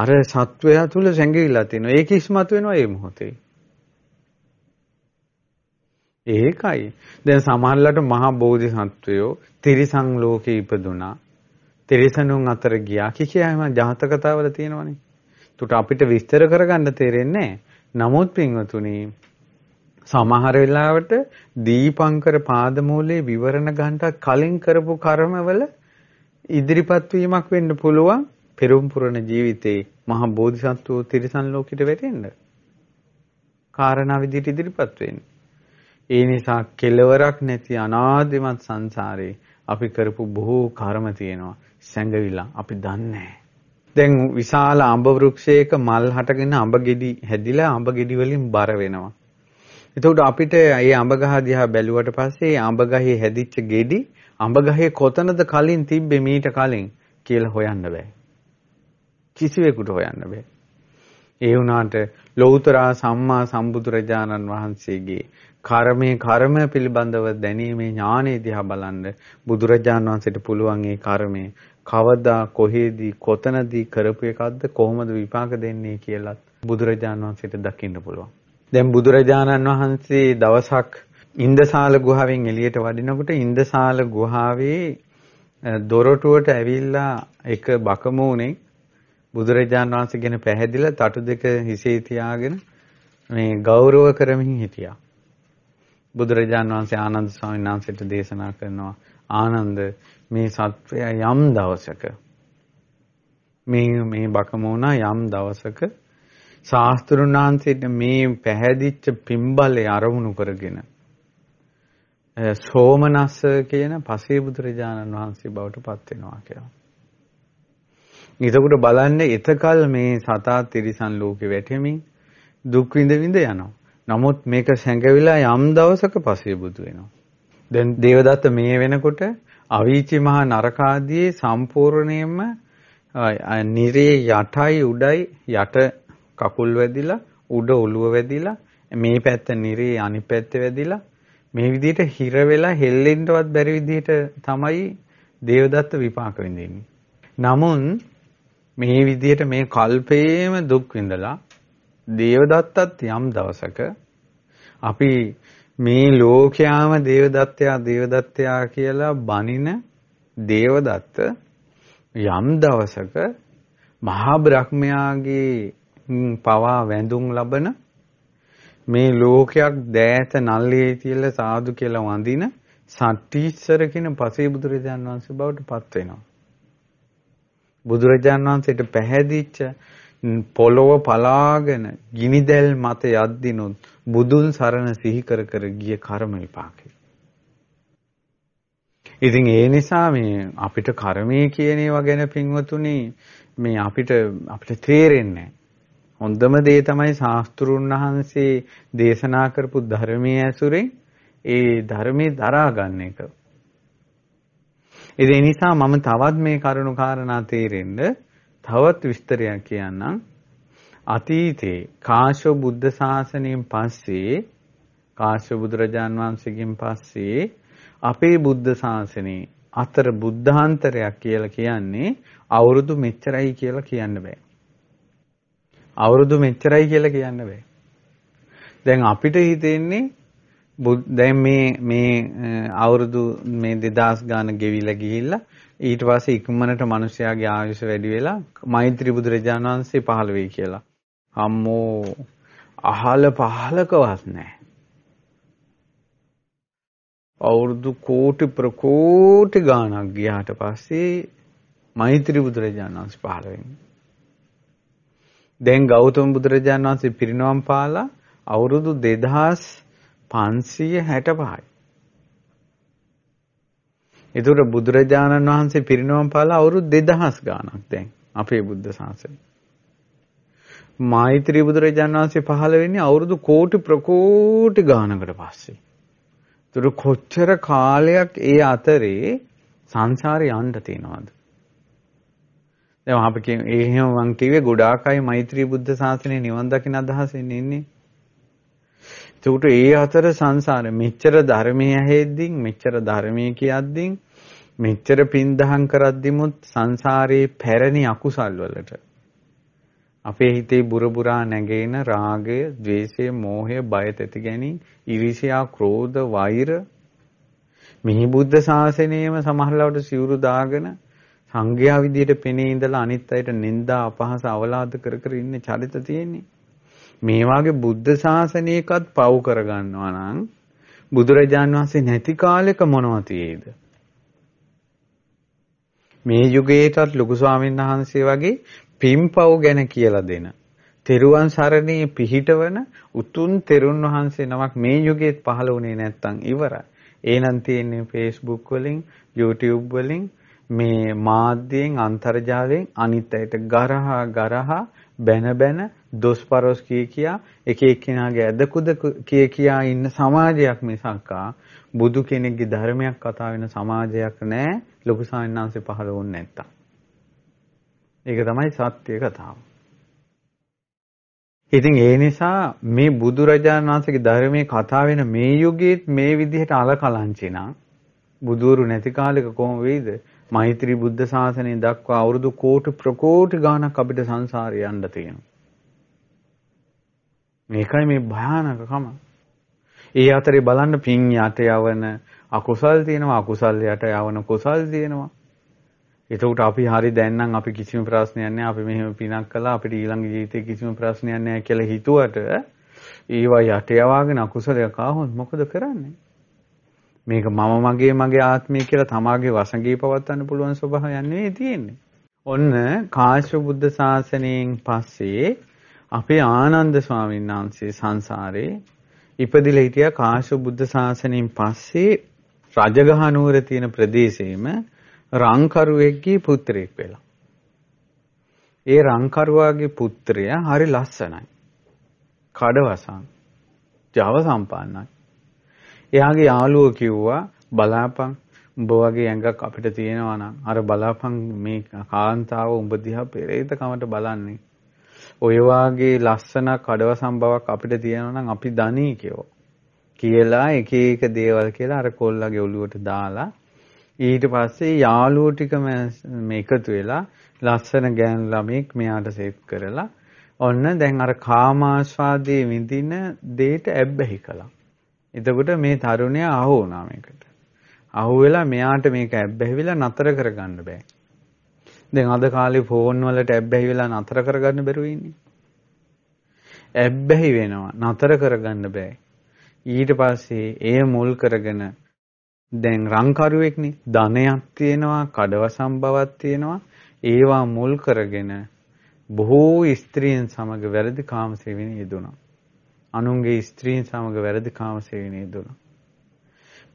අර සත්වයා තුල සැඟවිලා තිනවා. ඒක ඉස්මතු වෙනවා මේ මොහොතේ. ඒකයි. දැන් සමහරලට මහා බෝධිසත්වයෝ තිරිසන් ලෝකේ ඉපදුනා. තිරිසනුන් අතර ගියා කිසියම් ජාතක කතාවල තියෙනවනේ. තුට අපිට විස්තර කරගන්න තේරෙන්නේ නමුත් පින්වතුනි සමහර වෙලාවට දීපංකර පාදමූලයේ විවරණ ගන්නට කලින් කරපු කර්මවල ඉදිරිපත් වීමක් වෙන්න පුළුවන් පෙරම් පුරණ ජීවිතේ මහා බෝධිසත්වෝ තිරිසන් ලෝකෙට වැටෙන්න. කාරණා විදිහට ඉදිරිපත් වෙන්නේ. ඒ නිසා කෙලවරක් නැති අනාදිමත් සංසාරේ අපි කරපු බොහෝ කර්ම තියෙනවා සැඟවිලා අපි දන්නේ දැන් විශාල අඹ වෘක්ෂයක මල් හටගෙන අඹ ගෙඩි හැදිලා අඹ ගෙඩි වලින් බර වෙනවා. එතකොට අපිට මේ අඹ ගහ දිහා බැලුවට පස්සේ අඹ ගහේ හැදිච්ච ගෙඩි අඹ ගහේ කොතනද කලින් තිබ්බේ මීට කලින් කියලා හොයන්න බෑ. කිසිවෙකුට හොයන්න බෑ. ඒ වුණාට ලෞතර සම්මා සම්බුදුරජාණන් වහන්සේගේ කර්මයේ කර්ම පිළිබඳව දැනීමේ ඥානය දිහා බලන්න බුදුරජාණන් වහන්සේට පුළුවන් ඒ කර්මය කවදා කොහේදී කොතනදී කරපු එකක්ද කොහොමද විපාක දෙන්නේ කියලත් බුදුරජාණන් වහන්සේට දකින්න පුළුවන්. දැන් බුදුරජාණන් වහන්සේ දවසක් ඉන්දසාල ගුහාවෙන් එළියට වඩිනකොට ඉන්දසාල ගුහාවේ දොරටුවට ඇවිල්ලා එක බකමූණෙක් බුදුරජාණන් වහන්සේ ගැන පැහැදිලා තටු දෙක හිසේ තියාගෙන මේ ගෞරව කරමින් හිටියා. බුදුරජාන් වහන්සේ ආනන්ද ස්වාමීන් වහන්සේට දේශනා කරනවා ආනන්ද මේ සත්‍යය යම් දවසක මේ මේ බකමෝනා යම් දවසක ශාස්ත්‍රුන් වහන්සේට මේ පැහැදිච්ච පිම්බලේ අරමුණු කරගෙන සෝමනස්ස කියන පසේ බුදුරජාණන් වහන්සේ බවට පත් වෙනවා කියලා. ඊටකට බලන්නේ එතකල් මේ සතා තිරිසන් ලෝකේ වැටෙමින් දුක් විඳ විඳ යනවා. නමුත් මේක සැඟවිලා යම් දවසක පස්සේ බුදු වෙනවා. දැන් දේවදත්ත මේ වෙනකොට අවීචි මහා නරකාදී සම්පූර්ණයෙන්ම නිරේ යටයි උඩයි යට කකුල් වැදිලා උඩ ඔළුව වැදිලා මේ පැත්ත නිරේ අනිත් පැත්ත වැදිලා මේ විදිහට හිර වෙලා හෙල්ලෙන්නවත් බැරි විදිහට තමයි දේවදත්ත විපාක විඳින්නේ. නමුත් මේ විදිහට මේ කල්පේම දුක් විඳලා දේවදත්තත් යම් දවසක අපි මේ ලෝකයාම දේවදත්තයා දේවදත්තයා කියලා බනින දේවදත්ත යම් දවසක මහා බ්‍රහ්මයාගේ පවා වැඳුම් ලබන මේ ලෝකයක් දෑත නල්ලේ කියලා සාදු කියලා වඳින සත්‍ටිස්සර කියන පසේබුදුරජාන් වහන්සේ බවට පත් වෙනවා. බුදුරජාන් වහන්සේට පැහැදිච්ච පොළොව පලාගෙන ගිනිදැල් මත යද්දිනුත් බුදුන් සරණ සිහි කර කර ගිය කර්ම විපාකේ. ඉතින් ඒ නිසා මේ අපිට කර්මය කියන ඒවා ගැන පින්වතුනි මේ අපිට අපිට තේරෙන්නේ හොඳම දේ තමයි ශාස්ත්‍රුන් වහන්සේ දේශනා කරපු ධර්මයේ ඇසුරේ ඒ ධර්මයේ දරා ගන්න එක. ඒ නිසා මම තවත් මේ කරුණු කාරණා තේරෙන්න තවත් විස්තරයක් කියන්නම්. අතීතේ කාශ්‍යප බුද්ධ ශාසනයෙන් පස්සේ කාශ්‍යප බුදුරජාන් වහන්සේගෙන් පස්සේ අපේ බුද්ධ ශාසනේ අතර බුද්ධාන්තරයක් කියලා කියන්නේ අවුරුදු මෙච්චරයි කියලා කියන්න බෑ. අවුරුදු මෙච්චරයි කියලා කියන්න බෑ. දැන් අපිට හිතෙන්නේ දැන් මේ මේ අවුරුදු මේ 2000 ගාන ගෙවිලා ගිහිල්ලා ඊට පස්සේ ඉක්මනට මිනිස්යාගේ ආයුෂ වැඩි වෙලා මෛත්‍රී බුදුරජාණන් වහන්සේ පහළ වෙයි කියලා. අම්මෝ අහල පහලකවත් නැහැ. අවුරුදු කෝටි ප්‍රකෝටි ගාණක් ගියාට පස්සේ මෛත්‍රී බුදුරජාණන් වහන්සේ පහළ වෙන්නේ. දැන් ගෞතම බුදුරජාණන් වහන්සේ පිරිනවම් පාලා අවුරුදු 2000 565යි. ඒතර බුදුරජාණන් වහන්සේ පිරිනවම් පාලා අවුරුදු 2000 ගාණක් දැන් අපේ බුද්ධ ශාසනය. මෛත්‍රී බුදුරජාණන් වහන්සේ පහළ වෙන්නේ අවුරුදු කෝටි ප්‍රකෝටි ගාණකට පස්සේ. ඒතර කොච්චර කාලයක් ඒ අතරේ සංසාරේ යන්න තියනවද? දැන් අපි කියන එහෙම මං කිව්වේ ගොඩාක් අය මෛත්‍රී බුද්ධ ශාසනයේ නිවන් දකින අදහසෙන් ඉන්නේ. එතකොට ඒ අතර සංසාර මෙච්චර ධර්මයේ ඇහෙද්දී මෙච්චර ධර්මයේ කියද්දී මෙච්චර පින් දහම් කරද්දිමුත් සංසාරේ පැරණි අකුසල් වලට අපේ හිතේ බුරබුරා නැගෙන රාගය, ద్వේෂය, මෝහය, බය තැති ගැනීම, ඊර්ෂ්‍යා, ක්‍රෝධ, වෛර මිහි බුද්ධ ශාසනයේම සමහරවට සිවුරු දාගෙන සංඝයා විදියට පෙනේ ඉඳලා අනිත් අයට නිନ୍ଦා අපහාස අවලාද කර කර ඉන්න චරිත තියෙන්නේ. මේ වාගේ බුද්ධ ශාසනයකත් පවු කරගන්නවා නම් බුදුරජාන් වහන්සේ නැති කාලෙක මොනවද තියේද? මේ යුගයේටත් ලොකු ස්වාමීන් වහන්සේ වගේ පින්පව් ගැන කියලා දෙන තෙරුවන් සරණේ පිහිටවන උතුම් තෙරුන් වහන්සේ නමක් මේ යුගයේ පහළ වුණේ නැත්තම් ඉවරයි. එහෙනම් තියෙන්නේ Facebook වලින්, YouTube වලින් මේ මාධ්‍යයෙන් අන්තර්ජාලයෙන් අනිත් අයට ගරහා ගරහා බැන බැන දොස් පරොස් කිය කියා එක එක්කෙනාගේ ඇදකුද කිය කියා ඉන්න සමාජයක් මිසක්කා බුදු කෙනෙක්ගේ ධර්මයක් කතා වෙන සමාජයක් නෑ ලොකු සාමණේරයන්සේ පහළ වුණේ නැත්තම්. ඒක තමයි සත්‍ය කතාව. ඉතින් ඒ නිසා මේ බුදුරජාණන් වහන්සේගේ ධර්මයේ කතා වෙන මේ යුගයේත් මේ විදිහට අලකලංචිනා බුදුරු නැති කාලෙක කොහොම වෙයිද? මෛත්‍රී බුද්ධ ශාසනය දක්වා අවුරුදු කෝටි ප්‍රකෝටි ගාණක් අපිට සංසාරේ යන්න තියෙනවා. මේකයි මේ භයානකකම. ඒ අතරේ බලන්න පින් යට යවන අකුසල් තියෙනවා අකුසල් යට යවන කුසල් තියෙනවා. එතකොට අපි හරි දැන් නම් අපි කිසිම ප්‍රශ්නයක් නැහැ අපි මෙහෙම පිනක් කළා අපිට ඊළඟ ජීවිතේ කිසිම ප්‍රශ්නයක් නැහැ කියලා හිතුවට ඒවා යට යවාගෙන අකුසලයක් ආවොත් මොකද කරන්නේ? මේක මම මගේ මගේ ආත්මය කියලා තමාගේ වසඟේ පවත්වන්න පුළුවන් ස්වභාවයක් නෙවෙයි තියෙන්නේ. ඔන්න කාශ්‍යප බුද්ධ ශාසනයෙන් පස්සේ අපේ ආනන්ද ස්වාමීන් වහන්සේ සංසාරේ ඉපදිලා හිටියා කාශ්‍යප බුද්ධ ශාසනයෙන් පස්සේ රජගහ නුවර තියෙන ප්‍රදේශයේම රංකරුවෙක්ගේ පුත්‍රයෙක් වෙලා. ඒ රංකරුවාගේ පුත්‍රයා හරි ලස්සනයි. කඩවසන්. Java සම්පන්නයි. එයාගේ යාළුවෝ කිව්වා බලාපන් උඹ වගේ ඇඟක් අපිට තියෙනවා නම් අර බලාපන් මේ කාන්තාව උඹ දිහා පෙරේත කමට බලන්නේ ඔය වාගේ ලස්සන කඩව සම්භවක් අපිට තියෙනවා නම් අපි දනී කියෝ. කියලා එක එක දේවල් කියලා අර කොල්ලගේ ඔළුවට දාලා ඊට පස්සේ යාළුවෝ ටික එකතු වෙලා ලස්සන ගෑනු ළමෙක් මෙයාට සෙට් කරලා ඔන්න දැන් අර කාමාස්වාදයේ විඳින දෙයට ඇබ්බැහි කළා. එතකොට මේ තරුණයා අහු වුණා මේකට. අහු වෙලා මෙයාට මේක ඇබ්බැහි වෙලා නතර කරගන්න බෑ. දැන් අද කාලේ ෆෝන් වල ටැබ්බැහි වෙලා නතර කරගන්න බැරුව ඉන්නේ. ඇබ්බැහි වෙනවා නතර කරගන්න බෑ. ඊට පස්සේ එය මුල් කරගෙන දැන් රංකරුවෙක්නේ ධනයක් තියෙනවා කඩවසම් බවක් තියෙනවා ඒවා මුල් කරගෙන බොහෝ ස්ත්‍රීන් සමග වැරදි කාම සේවනයේ යෙදුණා. අනුන්ගේ ස්ත්‍රීන් සමග වැරදි කාම සේවනයේ යෙදුණා.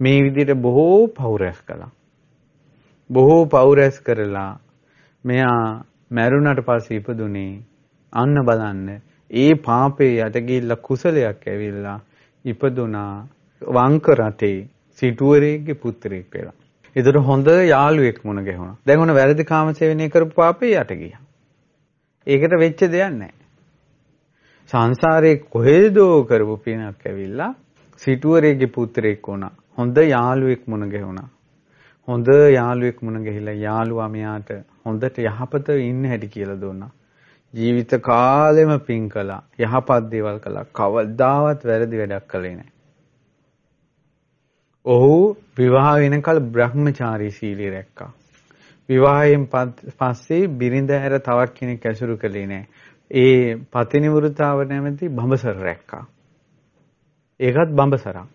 මේ විදිහට බොහෝ පෞරස් කළා. බොහෝ පෞරස් කරලා මෙයා මැරුණට පස්සේ ඉපදුනේ අන්න බලන්න ඒ පාපේ යට ගිහිල්ලා කුසලයක් ඇවිල්ලා ඉපදුනා වංක රටේ සිටුවරේගේ පුත්‍රයෙක් වෙලා. ඒතර හොඳ යාළුවෙක් මුණ ගැහුණා. දැන් ඔන වැරදි කාමසේවනය කරපු පාපේ යට ගියා. ඒකට වෙච්ච දෙයක් නැහැ. සංසාරේ කොහෙදෝ කරපු පිනක් ඇවිල්ලා සිටුවරේගේ පුත්‍රයෙක් වුණා. හොඳ යාළුවෙක් මුණ ගැහුණා. හොඳ යාළුවෙක් මුණ ගැහිලා යාළුවා මෙයාට හොඳට යහපතව ඉන්න හැටි කියලා දුන්නා. ජීවිත කාලෙම පින් කළා. යහපත් දේවල් කළා. කවදාවත් වැරදි වැඩක් කළේ නැහැ. ඔහු විවාහ වෙනකල් බ්‍රහ්මචාරී සීලය රැක්කා. විවාහයෙන් පස්සේ බිරිඳ හැර තවත් කෙනෙක් ඇසුරු කළේ නැහැ. ඒ පතිනිවෘතාව නැමැති බඹසර රැක්කා. ඒකත් බඹසරක්.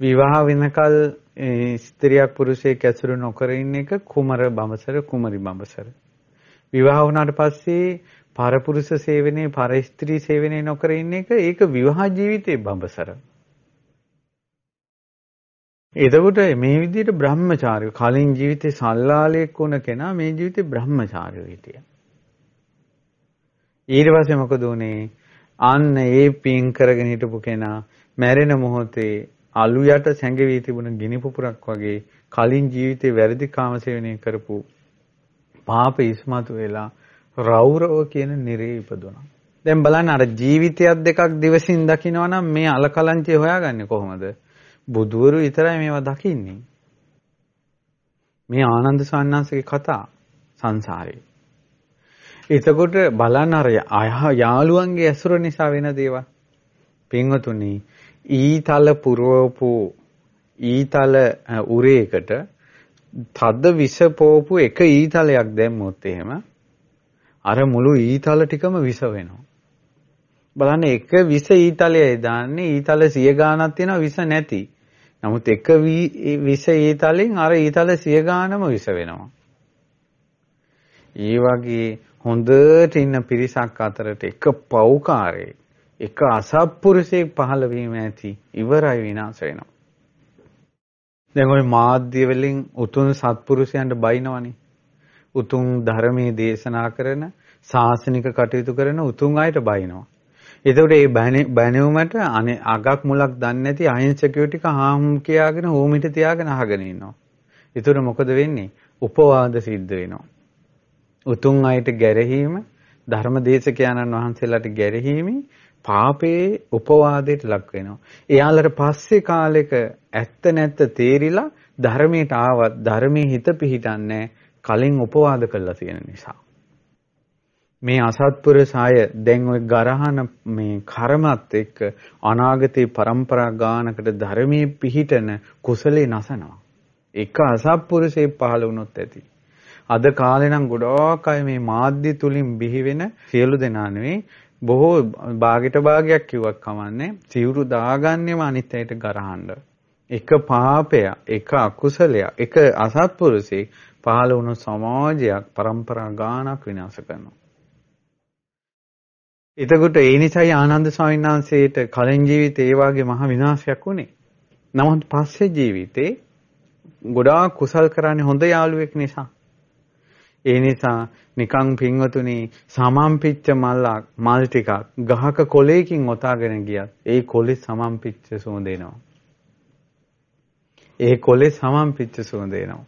විවාහ වෙනකල් ස්ත්‍රියක් පුරුෂයෙක් ඇසුරු නොකර ඉන්න එක කුමර බඹසර කුමරි බඹසර. විවාහ වුණාට පස්සේ පරපුරුෂ සේවනයේ පර ස්ත්‍රී සේවනයේ නොකර ඉන්න එක ඒක විවාහ ජීවිතයේ බඹසර. එතකොට මේ විදිහට බ්‍රහ්මචාරය කලින් ජීවිතේ සල්ලාලයක් වුණ කෙනා මේ ජීවිතේ බ්‍රහ්මචාරය හිටියා. ඊට පස්සේ මොකද උනේ? අන්න ඒ පින් කරගෙන හිටපු කෙනා මැරෙන මොහොතේ අලු යට සැඟවී තිබුණ ගිනි පුපුරක් වගේ කලින් ජීවිතේ වැරදි කාමසේවනය කරපු පාප ඉස්මතු වෙලා රෞරව කියන නිරේ ඉපදුණා. දැන් බලන්න අර ජීවිතයක් දෙකක් දිවසින් දකිනවා නම් මේ අලකලංචේ හොයාගන්නේ කොහොමද? බුදුවරු විතරයි මේවා දකින්නේ. මේ ආනන්ද සාන්නාංශගේ කතා සංසාරේ. එතකොට බලන්න අර යාළුවන්ගේ ඇසුර නිසා වෙන දේවල්. පින්වතුනි ඊතල පුරවපු ඊතල උරේකට තද විස පෝපු එක ඊතලයක් දැම්මොත් එහෙම අර මුළු ඊතල ටිකම විස වෙනවා. බලන්න එක විස ඊතලයයි දාන්නේ ඊතල 100 ගාණක් තියෙනවා විස නැති. නමුත් එක විස ඊතලෙන් අර ඊතල 100 ගාණම විස වෙනවා. ඒ වගේ හොඳට ඉන්න පිරිසක් අතරට එක පෞකාරයේ එක අසත්පුරුෂයෙක් පහළ වීම ඇති ඉවරයි විනාශ වෙනවා. දැන් ওই මාධ්‍ය වලින් උතුම් සත්පුරුෂයන්ට බයිනවනේ. උතුම් ධර්මයේ දේශනා කරන සාසනික කටයුතු කරන උතුම් අයට බයිනවා. එතකොට මේ බැනුමට අගක් මුලක් දන්නේ නැති අහිංසකයෝ ටික හාම් කියාගෙන හෝමිට තියාගෙන අහගෙන ඉන්නවා. එතකොට මොකද වෙන්නේ? උපවාද සිද්ධ වෙනවා. උතුම් අයට ගැරහීම ධර්ම දේශකයන්න් වහන්සේලාට ගැරහීමේ පාපයේ උපවාදයට ලක් වෙනවා. එයාලට පස්සේ කාලෙක ඇත්ත නැත්ත තේරිලා ධර්මයට ආවත් ධර්මයේ හිත පිහිටන්නේ කලින් උපවාද කළා තියෙන නිසා. මේ අසත්පුරුෂ අය දැන් ওই ගරහන මේ කර්මත් එක්ක අනාගතේ પરම්පරා ගානකට ධර්මයේ පිහිටන කුසලේ නසනවා. එක අසත්පුරුෂේ පහළ වුණොත් ඇති. අද කාලේ නම් ගොඩාක් අය මේ මාධ්‍ය තුලින් බිහි වෙන සියලු දෙනා නෙවෙයි බොහෝ භාගයට භාගයක් කිව්වක් කමන්නේ සිවුරු දාගන්නෙම අනිත් අයට ගරහන්න. එක පාපයක්, එක අකුසලයක්, එක අසත්පුරුෂයෙක් පහළ වුණු සමාජයක් પરම්පරා ගානක් විනාශ කරනවා. එතකොට ඒ නිසායි ආනන්ද ස්වාමීන් වහන්සේට කලින් ජීවිතේ ඒ වගේ මහ විනාශයක් වුණේ. නමුත් පස්සේ ජීවිතේ ගොඩාක් කුසල් කරන්නේ හොඳ යාළුවෙක් නිසා. ඒ නිසා නිකං පින්වතුනි සමම්පිච්ච මල්ලක් මල් ටිකක් ගහක කොලේකින් ඔතාගෙන ගියත් ඒ කොලේ සමම්පිච්ච සුවඳ එනවා. ඒ කොලේ සමම්පිච්ච සුවඳ එනවා.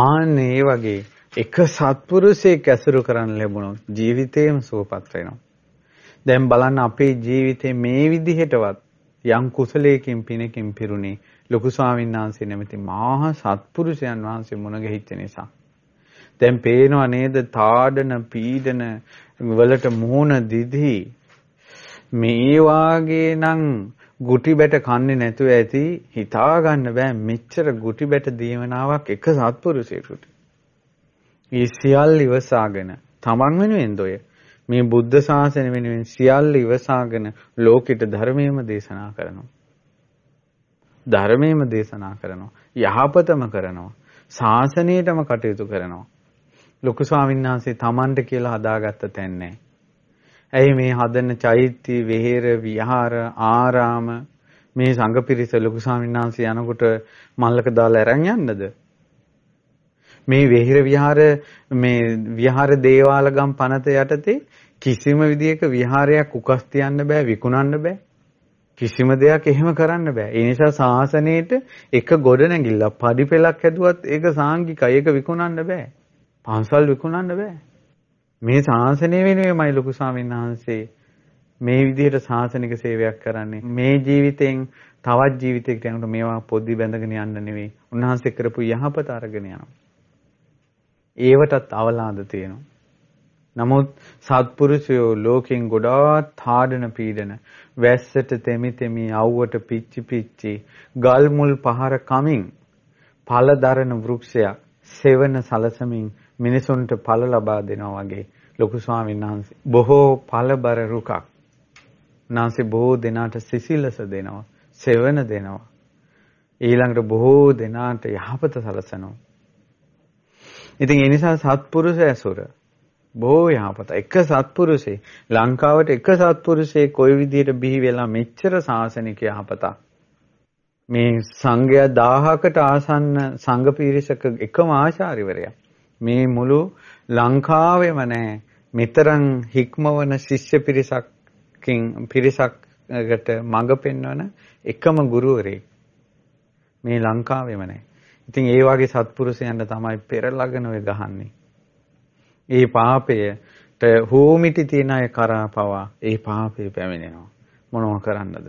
ආන්න ඒ වගේ එක සත්පුරුෂයෙක් ඇසුරු කරන්න ලැබුණොත් ජීවිතේම සුවපත් වෙනවා. දැන් බලන්න අපේ ජීවිතේ මේ විදිහටවත් යම් කුසලයකින් පිනකින් පිරුණේ ලොකු ස්වාමීන් වහන්සේ නැමැති මහා සත්පුරුෂයන් වහන්සේ මුණ ගැහිච්ච නිසා. දැන් පේනව නේද තාඩන පීඩන වලට මුහුණ දිදී මේ වාගේ නම් ගුටි බැට කන්නේ නැතුව ඇති හිතා ගන්න බෑ මෙච්චර ගුටි බැට දීවනාවක් එක සත්පුරුෂයෙකුට. මේ සියල්ල ඉවසාගෙන තමන් වෙනුවෙන් දොය මේ බුද්ධ ශාසනය වෙනුවෙන් සියල්ල ඉවසාගෙන ලෝකෙට ධර්මයේම දේශනා කරනවා. ධර්මයේම දේශනා කරනවා. යහපතම කරනවා. ශාසනයටම කටයුතු කරනවා. ලොකු ස්වාමීන් වහන්සේ Tamanට කියලා හදාගත්ත තැන නෑ. ඇයි මේ හදන චෛත්‍ය, විහෙර, විහාර, ආරාම මේ සංඝ පිරිස ලොකු ස්වාමීන් වහන්සේ යනකොට මල්ලක දාලා අරන් යන්නද? මේ විහෙර විහාර මේ විහාර දේවාලගම් පනත යටතේ කිසිම විදියක විහාරයක් උකස් තියන්න බෑ විකුණන්න බෑ කිසිම දෙයක් එහෙම කරන්න බෑ ඒ නිසා සාසනයේට එක ගොඩනැගිල්ල පඩිපෙලක් හැදුවත් ඒක සාංගිකයි ඒක විකුණන්න බෑ පන්සල් විකුණන්න බෑ. මේ ශාසනය වෙනුවෙන්මයි ලොකු ස්වාමීන් වහන්සේ මේ විදිහට ශාසනික සේවයක් කරන්නේ. මේ ජීවිතෙන් තවත් ජීවිතයකට යනකොට මේවා පොඩි බැඳගෙන යන්න නෙවෙයි. උන්වහන්සේ කරපු යහපත අරගෙන යනවා. ඒවටත් අවලාද තියෙනවා. නමුත් සත්පුරුෂයෝ ලෝකෙන් ගොඩාක් තාඩන පීඩන වැස්සට තෙමි තෙමි අවුවට පිච්චි පිච්චි ගල් මුල් පහර කමින් ඵලදරන වෘක්ෂයක් සෙවන සලසමින් මිනිසුන්ට ඵල ලබා දෙනවා වගේ ලොකු ස්වාමීන් වහන්සේ බොහෝ ඵලබර රුකක් නාන්සේ බොහෝ දෙනාට සිසිලස දෙනවා සෙවන දෙනවා ඊළඟට බොහෝ දෙනාට යහපත සලසනවා ඉතින් ඒ නිසා සත්පුරුෂ ඇසුර බොහෝ යහපත එක සත්පුරුෂේ ලංකාවට එක සත්පුරුෂේ කොයි විදියට බිහි වෙලා මෙච්චර සාසනික යහපතක් මේ සංඝයා 1000කට ආසන්න සංඝ පිරිසක එකම ආචාර්යවරයා මේ මුළු ලංකාවෙම නැහැ මෙතරම් හික්මවන ශිෂ්‍ය පිරිසක්කින් පිරිසකට මඟ පෙන්වන එකම ගුරුවරයෙක් මේ ලංකාවෙම නැහැ. ඉතින් ඒ වගේ සත්පුරුෂයන්ට තමයි පෙරලගෙන ඔය ගහන්නේ. ඒ පාපයට හෝමිටි තියන අය කරා පවා ඒ පාපේ පැමිණෙනවා. මොනව කරන්නද?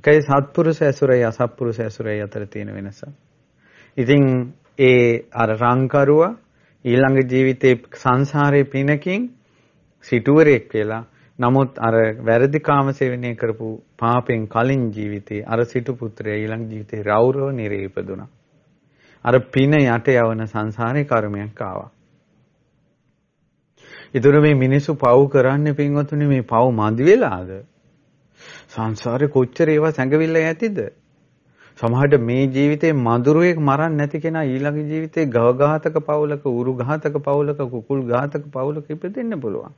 එකයි සත්පුරුෂ ඇසුරයි අසත්පුරුෂ ඇසුරයි අතර තියෙන වෙනස. ඉතින් ඒ අර රංකරුවා ඊළඟ ජීවිතේ සංසාරේ පිනකින් සිටුවරෙක් වෙලා නමුත් අර වැරදි කාමසේවනය කරපු පාපෙන් කලින් ජීවිතේ අර සිටු පුත්‍රයා ඊළඟ ජීවිතේ රෞරව නිරේපදුනා. අර පින යට යවන සංසාරේ කර්මයක් ආවා. ඊතර මේ මිනිස්සු පව් කරන්නේ පින්වතුනි මේ පව් මදි වෙලාද? සංසාරේ කොච්චර ඒවා සැඟවිලා ඇතිද? සමහරට මේ ජීවිතේ මధుරයෙක් මරන්න නැති කෙනා ඊළඟ ජීවිතේ ගව ඝාතක පවුලක, උරු ඝාතක පවුලක, කුකුල් ඝාතක පවුලක ඉපදෙන්න පුළුවන්.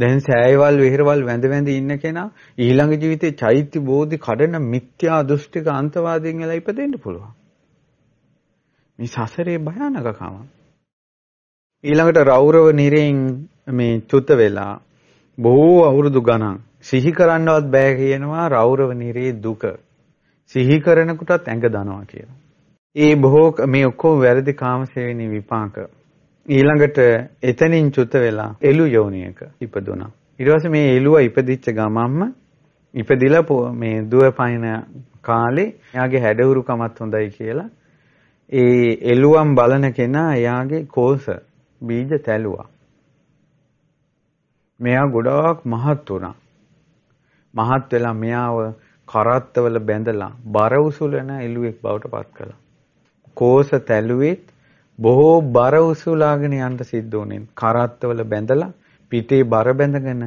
දැන් සෑයවල් විහෙරවල් වැඳ වැඳ ඉන්න කෙනා ඊළඟ ජීවිතේ චෛත්‍ය බෝධි කඩන මිත්‍යා දෘෂ්ටික අන්තවාදීන් වෙලා ඉපදෙන්න පුළුවන්. මේ සසරේ භයානකකම. ඊළඟට රෞරව නිරෙන් මේ චුත වෙලා බොහෝ අවුරුදු ගණන් සිහි කරන්නවත් බෑ කියනවා රෞරව නිරේ දුක. සිහි කරනකොටත් ඇඟ දනවා කියලා. ඒ බොහෝ මේ ඔක්කොම වැරදි කාමසේවිනී විපාක. ඊළඟට එතනින් චුත වෙලා එළු යෝනියක ඉපදුනා. ඊට පස්සේ මේ එළුව ඉපදිච්ච ගමම්ම ඉපදිලා මේ දුව පයින් කාලේ එයාගේ හැඩවුරුකමත් හොඳයි කියලා ඒ එළුවම් බලන කෙනා එයාගේ කෝස බීජ තැළුවා. මෙයා ගොඩාක් මහත් වුණා. මහත් වෙලා මෙයාව කරත්තවල බැඳලා බර උසුලන එළුවෙක් බවට පත් කළා. කෝස තැළුවෙත් බොහෝ බර උසුලාගෙන යන්න සිද්ධ වුණේ කරත්තවල බැඳලා පිටේ බර බැඳගෙන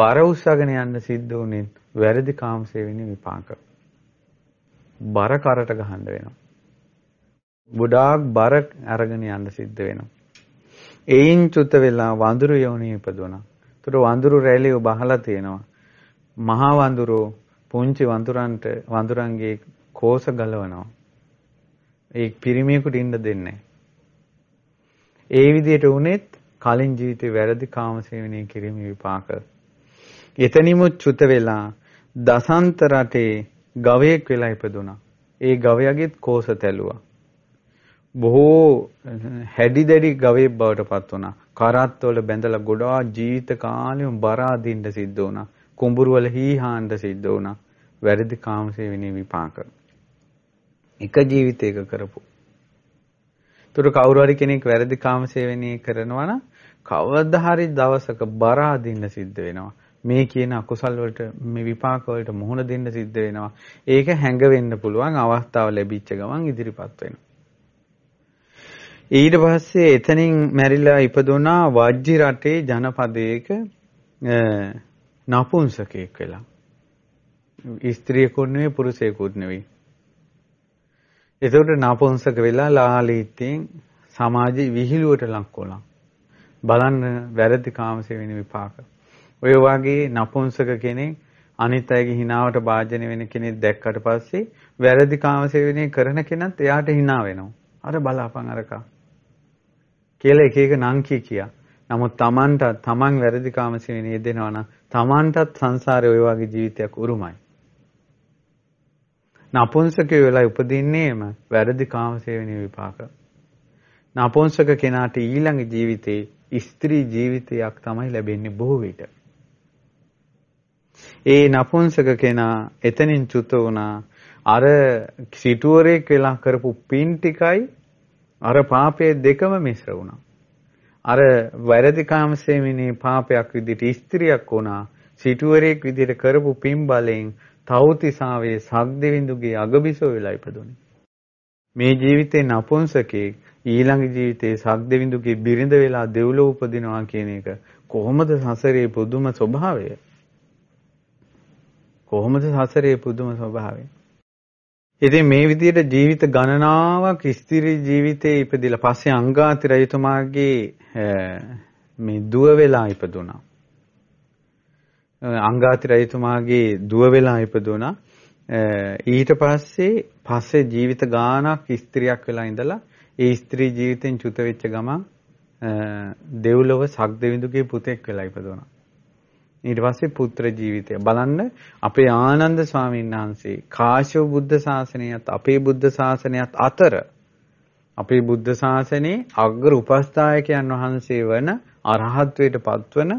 බර උස්සගෙන යන්න සිද්ධ වුණේ වැරදි කාමසේවිනි විපාක. බර කරට ගහන්න වෙනවා. ගොඩාක් බර අරගෙන යන්න සිද්ධ වෙනවා. එයින් චුත වෙලා වඳුරු යෝනිය ඉපදුණා. ඒතර වඳුරු රැළිය බහලා තියෙනවා. මහා වඳුරෝ පුංචි වඳුරන්ට වඳුරන්ගේ කෝෂ ගලවනවා. ඒ පිරිමියෙකුට ඉන්න දෙන්නේ ඒ විදිහට වුණෙත් කලින් ජීවිතේ වැරදි කාමසේවනය කිරීම විපාක. එතනිමුත් චුත වෙලා දසන්ත රටේ ගවයෙක් වෙලා ඉපදුනා. ඒ ගවයාගෙත් කෝෂ තැළුවා. බොහෝ හැඩි දැඩි ගවයෙක් බවට පත් වුණා. කරත්වල බැඳලා ගොඩාක් ජීවිත කාලෙම බර අදින්න සිද්ධ වුණා. කුඹුරු වල හීහාන්ද සිද්ධ වුණා. වැරදි කාමසේ විනී විපාක. එක ජීවිතයක කරපු. ඒතර කවුරු හරි කෙනෙක් වැරදි කාමසේ විනී කරනවා නම් කවදා හරි දවසක බර අදින්න සිද්ධ වෙනවා. මේ කියන අකුසල් වලට මේ විපාක වලට මුහුණ දෙන්න සිද්ධ වෙනවා. ඒක හැඟ වෙන්න පුළුවන් අවස්ථාව ලැබිච්ච ගමන් ඉදිරිපත් වෙනවා. ඊට පස්සේ එතනින් මැරිලා ඉපදුනා වජ්ජි රටේ ජනපදයක නපුංසකයෙක් වෙලා. ස්ත්‍රියකුත් නෙවෙයි පුරුෂයෙකුත් නෙවෙයි. එතකොට නපුංසක වෙලා ලාලීත්වයෙන් සමාජ විහිළුවට ලක් වුණා. බලන්න වැරදි කාමසේ වෙන විපාක. ඔය වගේ නපුංසක කෙනෙක් අනිත් අයගේ හිනාවට භාජනය වෙන කෙනෙක් දැක්කට පස්සේ වැරදි කාමසේවනය කරන කෙනත් එයාට හිනා වෙනවා. අර බලාපන් අරකා. කියලා එක එක නම් කිය කියා. නමුත් Tamanට Taman වැරදි කාමසේවණේ යෙදෙනවා නම් Tamanටත් සංසාරේ ওই වගේ ජීවිතයක් උරුමයි. නපුංසකය වෙලා උපදින්නේම වැරදි කාමසේවණේ විපාක. නපුංසක කෙනාට ඊළඟ ජීවිතේ ස්ත්‍රී ජීවිතයක් තමයි ලැබෙන්නේ බොහෝ විට. ඒ නපුංසක කෙනා එතනින් චුත වුණා අර සිටුවරේක් වෙලා කරපු පින් ටිකයි අර පාපයේ දෙකම මිශ්‍ර වුණා. අර වැරදිකාමසේමිනේ පාපයක් විදිහට ස්ත්‍රියක් වුණා සිටුවරයෙක් විදිහට කරපු පින් බලෙන් තෞතිසාවේ සග්දවිඳුගේ අගබිසෝ වෙලා ඉපදුනේ. මේ ජීවිතේ නපුංසකේ ඊළඟ ජීවිතේ සග්දවිඳුගේ බිරිඳ වෙලා දෙව්ලොව උපදිනවා කියන එක කොහොමද සසරේ පුදුම ස්වභාවය? කොහොමද සසරේ පුදුම ස්වභාවය? ඉතින් මේ විදිහට ජීවිත ගණනාවක් ස්ත්‍රී ජීවිතයේ ඉපදිලා පස්සේ අංගාති රජතුමාගේ මේ දුව වෙලා ඉපදුනා. අංගාති රජතුමාගේ දුව වෙලා ඉපදුනා. ඊට පස්සේ පස්සේ ජීවිත ගානක් ස්ත්‍රියක් වෙලා ඉඳලා ඒ ස්ත්‍රී ජීවිතෙන් චුත වෙච්ච ගමන් දෙව්ලොව සක් දෙවිඳුගේ පුතෙක් වෙලා ඉපදුනා. ඊට පස්සේ පුත්‍ර ජීවිතය බලන්න අපේ ආනන්ද ස්වාමීන් වහන්සේ කාශ්‍යප බුද්ධ ශාසනයත් අපේ බුද්ධ ශාසනයත් අතර අපේ බුද්ධ ශාසනයේ අග්‍ර උපස්ථායකයන් වහන්සේ වන අරහත්වයට පත්වන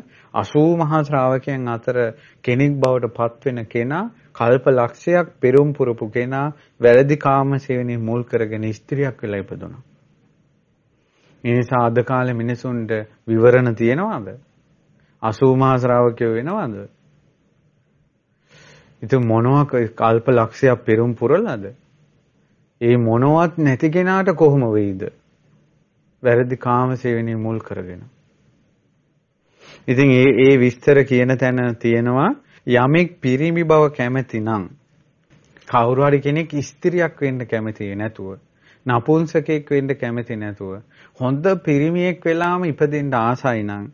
80 මහා ශ්‍රාවකයන් අතර කෙනෙක් බවට පත්වෙන කෙනා කල්ප ලක්ෂයක් පෙරම් පුරපු කෙනා වැරදි කාම සේවනයේ මුල් කරගෙන ස්ත්‍රියක් වෙලා ඉපදුණා. මේ නිසා අද කාලේ මිනිසුන්ට විවරණ තියෙනවද? 80 මහා ශ්‍රාවකයෝ වෙනවද? ඉතින් මොනවා කල්ප ලක්ෂයක් පෙරම් පුරලාද? ඒ මොනවත් නැති කෙනාට කොහොම වෙයිද? වැරදි කාමසේවණේ මුල් කරගෙන. ඉතින් ඒ ඒ විස්තර කියන තැන තියෙනවා යමෙක් පිරිමි බව කැමති නම් කවුරු හරි කෙනෙක් ස්ත්‍රියක් වෙන්න කැමති නැතුව නපුංසකෙක් වෙන්න කැමති නැතුව හොඳ පිරිමියෙක් වෙලාම ඉපදෙන්න ආසයි නම්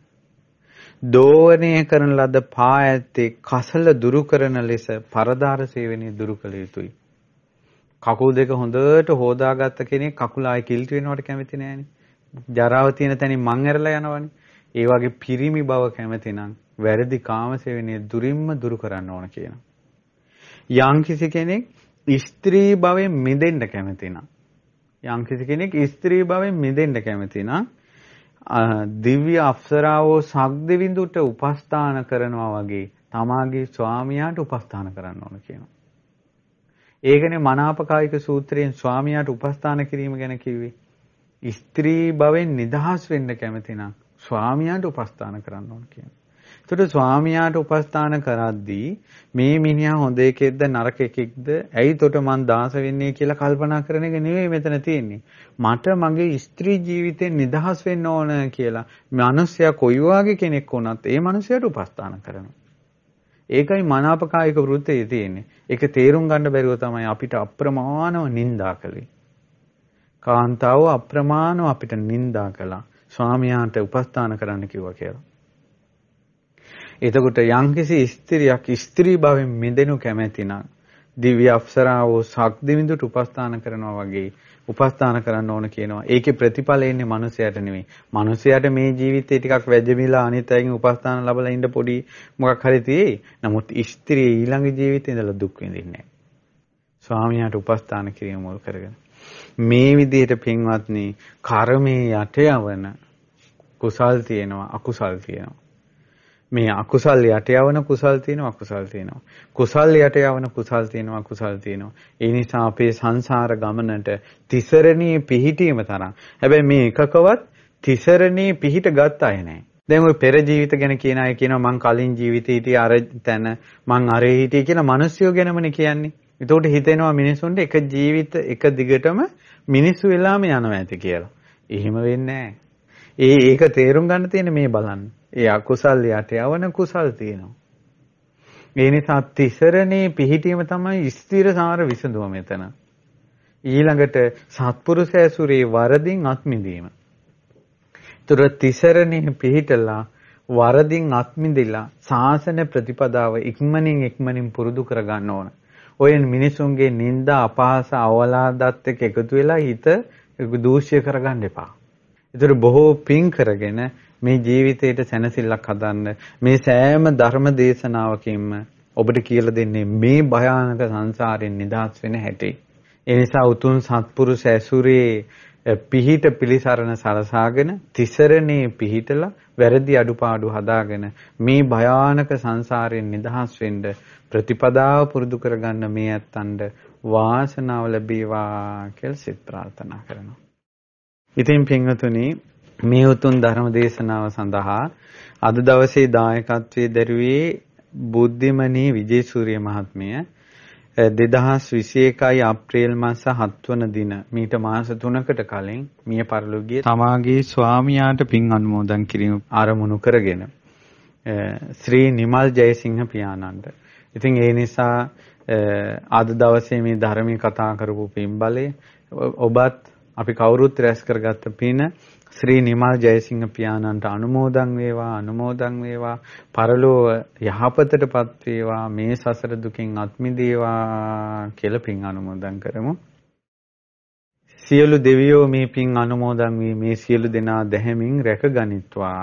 දෝවණය කරන ලද පා ඇත්තේ කසල දුරු කරන ලෙස පරදාර සේවනයේ දුරු කළ යුතුයි. කකුල් දෙක හොඳට හොදාගත්ත කෙනෙක් කකුල ආයි කිල්ට වෙනවට කැමති නෑනේ. ජරාව තියෙන තැනින් මං ඇරලා යනවනේ. ඒ වගේ පිරිමි බව කැමති නම් වැරදි කාමසේවනයේ දුරින්ම දුරු කරන්න ඕන කියනවා. යම්කිසි කෙනෙක් ස්ත්‍රී භවෙන් මිදෙන්න කැමති නම් යම්කිසි කෙනෙක් ස්ත්‍රී භවෙන් මිදෙන්න කැමති නම් දිව්‍ය අප්සරාවෝ සක්දෙවිඳුට උපස්ථාන කරනවා වගේ තමාගේ ස්වාමියාට උපස්ථාන කරන්න ඕන කියනවා. ඒකනේ මනාපකායික සූත්‍රයෙන් ස්වාමියාට උපස්ථාන කිරීම ගැන කිව්වේ. ස්ත්‍රී භවෙන් නිදහස් වෙන්න කැමති නම් ස්වාමියාට උපස්ථාන කරන්න ඕන කියනවා. ඒතර ස්වාමියාට උපස්ථාන කරද්දී මේ මිනිහා හොඳ එකෙක්ද නරක එකෙක්ද ඇයි තොට මං දාස වෙන්නේ කියලා කල්පනා කරන එක නෙවෙයි මෙතන තියෙන්නේ. මට මගේ ස්ත්‍රී ජීවිතෙන් නිදහස් වෙන්න ඕන කියලා මිනිස්සයා කොයි වගේ කෙනෙක් වුණත් ඒ මිනිසයාට උපස්ථාන කරනවා. ඒකයි මනාපකායික වෘත්තයේ තියෙන්නේ. ඒක තේරුම් ගන්න බැරුව තමයි අපිට අප්‍රමාණව නිඳා කළේ. කාන්තාව අප්‍රමාණව අපිට නිඳා කළා. ස්වාමියාට උපස්ථාන කරන්න කිව්වා කියලා. එතකොට යම්කිසි ස්ත්‍රියක් ස්ත්‍රී භාවයෙන් මිදෙනු කැමැති නම් දිව්‍ය අප්සරාවෝ ශක්තිවිඳුට උපස්ථාන කරනවා වගේ උපස්ථාන කරන්න ඕන කියනවා. ඒකේ ප්‍රතිඵල එන්නේ මිනිසයාට නෙමෙයි. මිනිසයාට මේ ජීවිතේ ටිකක් වැජඹිලා අනිත් අයගෙන් උපස්ථාන ලැබලා ඉන්න පොඩි මොකක් හරි තියෙයි. නමුත් ස්ත්‍රී ඊළඟ ජීවිතේ ඉඳලා දුක් විඳින්නේ නැහැ. ස්වාමියාට උපස්ථාන කිරීම මුල් කරගෙන මේ විදිහට පින්වත්නි කර්මයේ යට යවන කුසල් තියෙනවා අකුසල් තියෙනවා මේ අකුසල් යට යවන කුසල් තියෙනවා අකුසල් තියෙනවා. කුසල් යට යවන කුසල් තියෙනවා අකුසල් තියෙනවා. ඒ නිසා අපේ සංසාර ගමනට තිසරණී පිහිටීම තරම්. හැබැයි මේ එකකවත් තිසරණී පිහිට ගත් අය නැහැ. දැන් ওই පෙර ජීවිත ගැන කියන අය කියනවා මං කලින් ජීවිතේ හිටියේ අර තැන මං අරේ හිටියේ කියලා මිනිස්සුયો ගැනමනේ කියන්නේ. ඒතකොට හිතෙනවා මිනිසුන්ට එක ජීවිත එක දිගටම මිනිස්සු වෙලාම යනවා ඇති කියලා. එහෙම වෙන්නේ නැහැ. ඒ ඒක තේරුම් ගන්න තියෙන මේ බලන්න. ඒ අකුසල් යට යවන කුසල් තියෙනවා. ඒ නිසා තිසරණේ පිහිටීම තමයි ස්ථිර සාර විසඳුම මෙතන. ඊළඟට සත්පුරුෂ ඇසුරේ වරදින් අත්මිදීම. තුර තිසරණේ පිහිටලා වරදින් අත්මිදිලා සාසන ප්‍රතිපදාව ඉක්මනින් ඉක්මනින් පුරුදු කරගන්න ඕන. ඔය මිනිසුන්ගේ නිନ୍ଦා අපහාස අවලාදත් එක්ක එකතු වෙලා හිත දූෂ්‍ය කරගන්න එපා. ඒතර බොහෝ පින් කරගෙන මේ ජීවිතේට සැනසෙල්ලක් හදන්න මේ සෑම ධර්ම දේශනාවකින්ම ඔබට කියලා දෙන්නේ මේ භයානක සංසාරයෙන් නිදහස් වෙන හැටි. ඒ නිසා උතුම් සත්පුරුෂ ඇසුරේ පිහිට පිළිසරණ සලසාගෙන තිසරණේ පිහිටලා වැරදි අඩුපාඩු හදාගෙන මේ භයානක සංසාරයෙන් නිදහස් වෙන්න ප්‍රතිපදාව පුරුදු කරගන්න මේ ඇත්තන්ට වාසනාව ලැබේවා කියලා සිත ප්‍රාර්ථනා කරනවා. ඉතින් පින්වතුනි මේ උතුම් ධර්ම දේශනාව සඳහා අද දවසේ දායකත්වයේ දරුවේ බුද්ධිමනී විජේසූරිය මහත්මිය 2021 අප්‍රේල් මාස 7 වන දින මීට මාස 3කට කලින් මිය පරලොව ගිය තමාගේ ස්වාමියාට පින් අනුමෝදන් කිරීම ආරමුණු කරගෙන ශ්‍රී නිමල් ජයසිංහ පියාණන්ට. ඉතින් ඒ නිසා අද දවසේ මේ ධර්මයේ කතා කරපු පින් බලය ඔබත් අපි කවුරුත් රැස් කරගත්ත පින ශ්‍රී නිමල් ජයසිංහ පියාණන්ට අනුමෝදන් වේවා අනුමෝදන් වේවා පරලෝව යහපතටපත් වේවා මේ සසර දුකින් අත් මිදේවා කියලා පින් අනුමෝදන් කරමු සියලු දෙවියෝ මේ පින් අනුමෝදන් වී මේ සියලු දෙනා දැහැමින් රැකගනිත්වා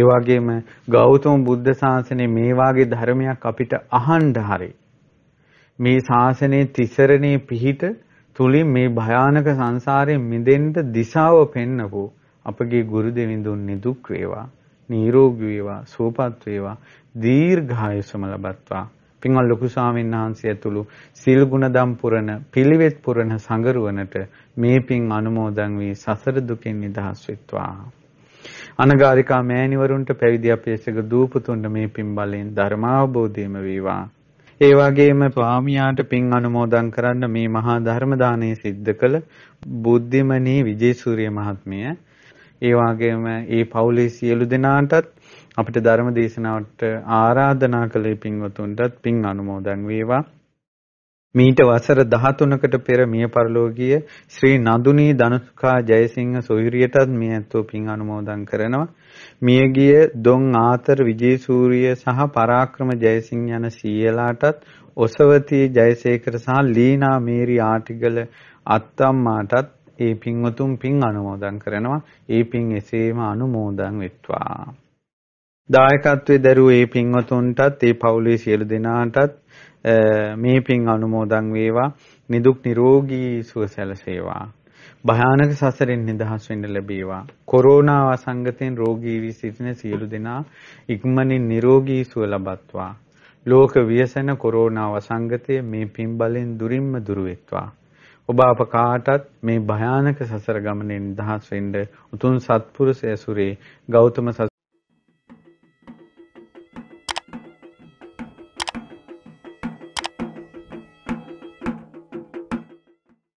ඒ වගේම ගෞතම බුද්ධ ශාසනයේ මේ වාගේ ධර්මයක් අපිට අහන්න හරි මේ ශාසනයේ තිසරණේ පිහිට තුලින් මේ භයානක සංසාරයෙන් මිදෙන්න දිශාව පෙන්නපෝ අපගේ ගුරු දෙවිඳුන් නිදුක් වේවා නිරෝගී වේවා සුවපත් වේවා දීර්ඝායුෂම ලබත්වා පින්වත් ලොකු ස්වාමීන් වහන්සේ ඇතුළු සීල් ගුණ දම් පුරන පිළිවෙත් පුරන සංගරුවනට මේ පින් අනුමෝදන් වී සසර දුකින් නිදහස් වෙත්වා අනගාരികා මෑණිවරුන්ට පැවිදි අපේසක දූපතුන්ට මේ පින් බලෙන් ධර්මාවබෝධයම වේවා ඒ වගේම ස්වාමියාට පින් අනුමෝදන් කරන්න මේ මහා ධර්ම දාණය සිද්ධ කළ බුද්ධිමනී විජේසූරිය මහත්මිය ඒ වගේම ඒ පවුලේ සියලු දෙනාටත් අපිට ධර්ම දේශනාවට ආරාධනා කළේ පින්වතුන්ටත් පින් අනුමෝදන් වේවා. මීට වසර 13කට පෙර මිය පරලෝකීය ශ්‍රී නඳුනී ධනුකා ජයසිංහ සොයුරියටත් මිය ඇත්තෝ පින් අනුමෝදන් කරනවා. මිය ගිය දොන් ආතර විජේසූරිය සහ පරාක්‍රම ජයසිංහ යන සීයලාටත් ඔසවතී ජයසේකර සහ ලීනා මේරි ආටිගල අත්තම්මාටත් ඒ පින්වතුන් පින් අනුමෝදන් කරනවා ඒ පින් එසේම අනුමෝදන් වෙත්වා දායකත්වයේ දරුවෝ ඒ පින්වතුන්ටත් ඒ පවුලේ සියලු දෙනාටත් මේ පින් අනුමෝදන් වේවා නිදුක් නිරෝගී සුව සැලසේවා භයානක සසරෙන් නිදහස් වෙන්න ලැබේවා කොරෝනා වසංගතයෙන් රෝගී වී සිටින සියලු දෙනා ඉක්මනින් නිරෝගී සුව ලබත්වා ලෝක ව්‍යසන කොරෝනා වසංගතය මේ පින් බලෙන් දුරින්ම දුර වෙත්වා ඔබ අප කාටත් මේ භයානක සසර ගමනේ නිදහස් වෙන්න උතුම් සත්පුරුෂ ඇසුරේ ගෞතම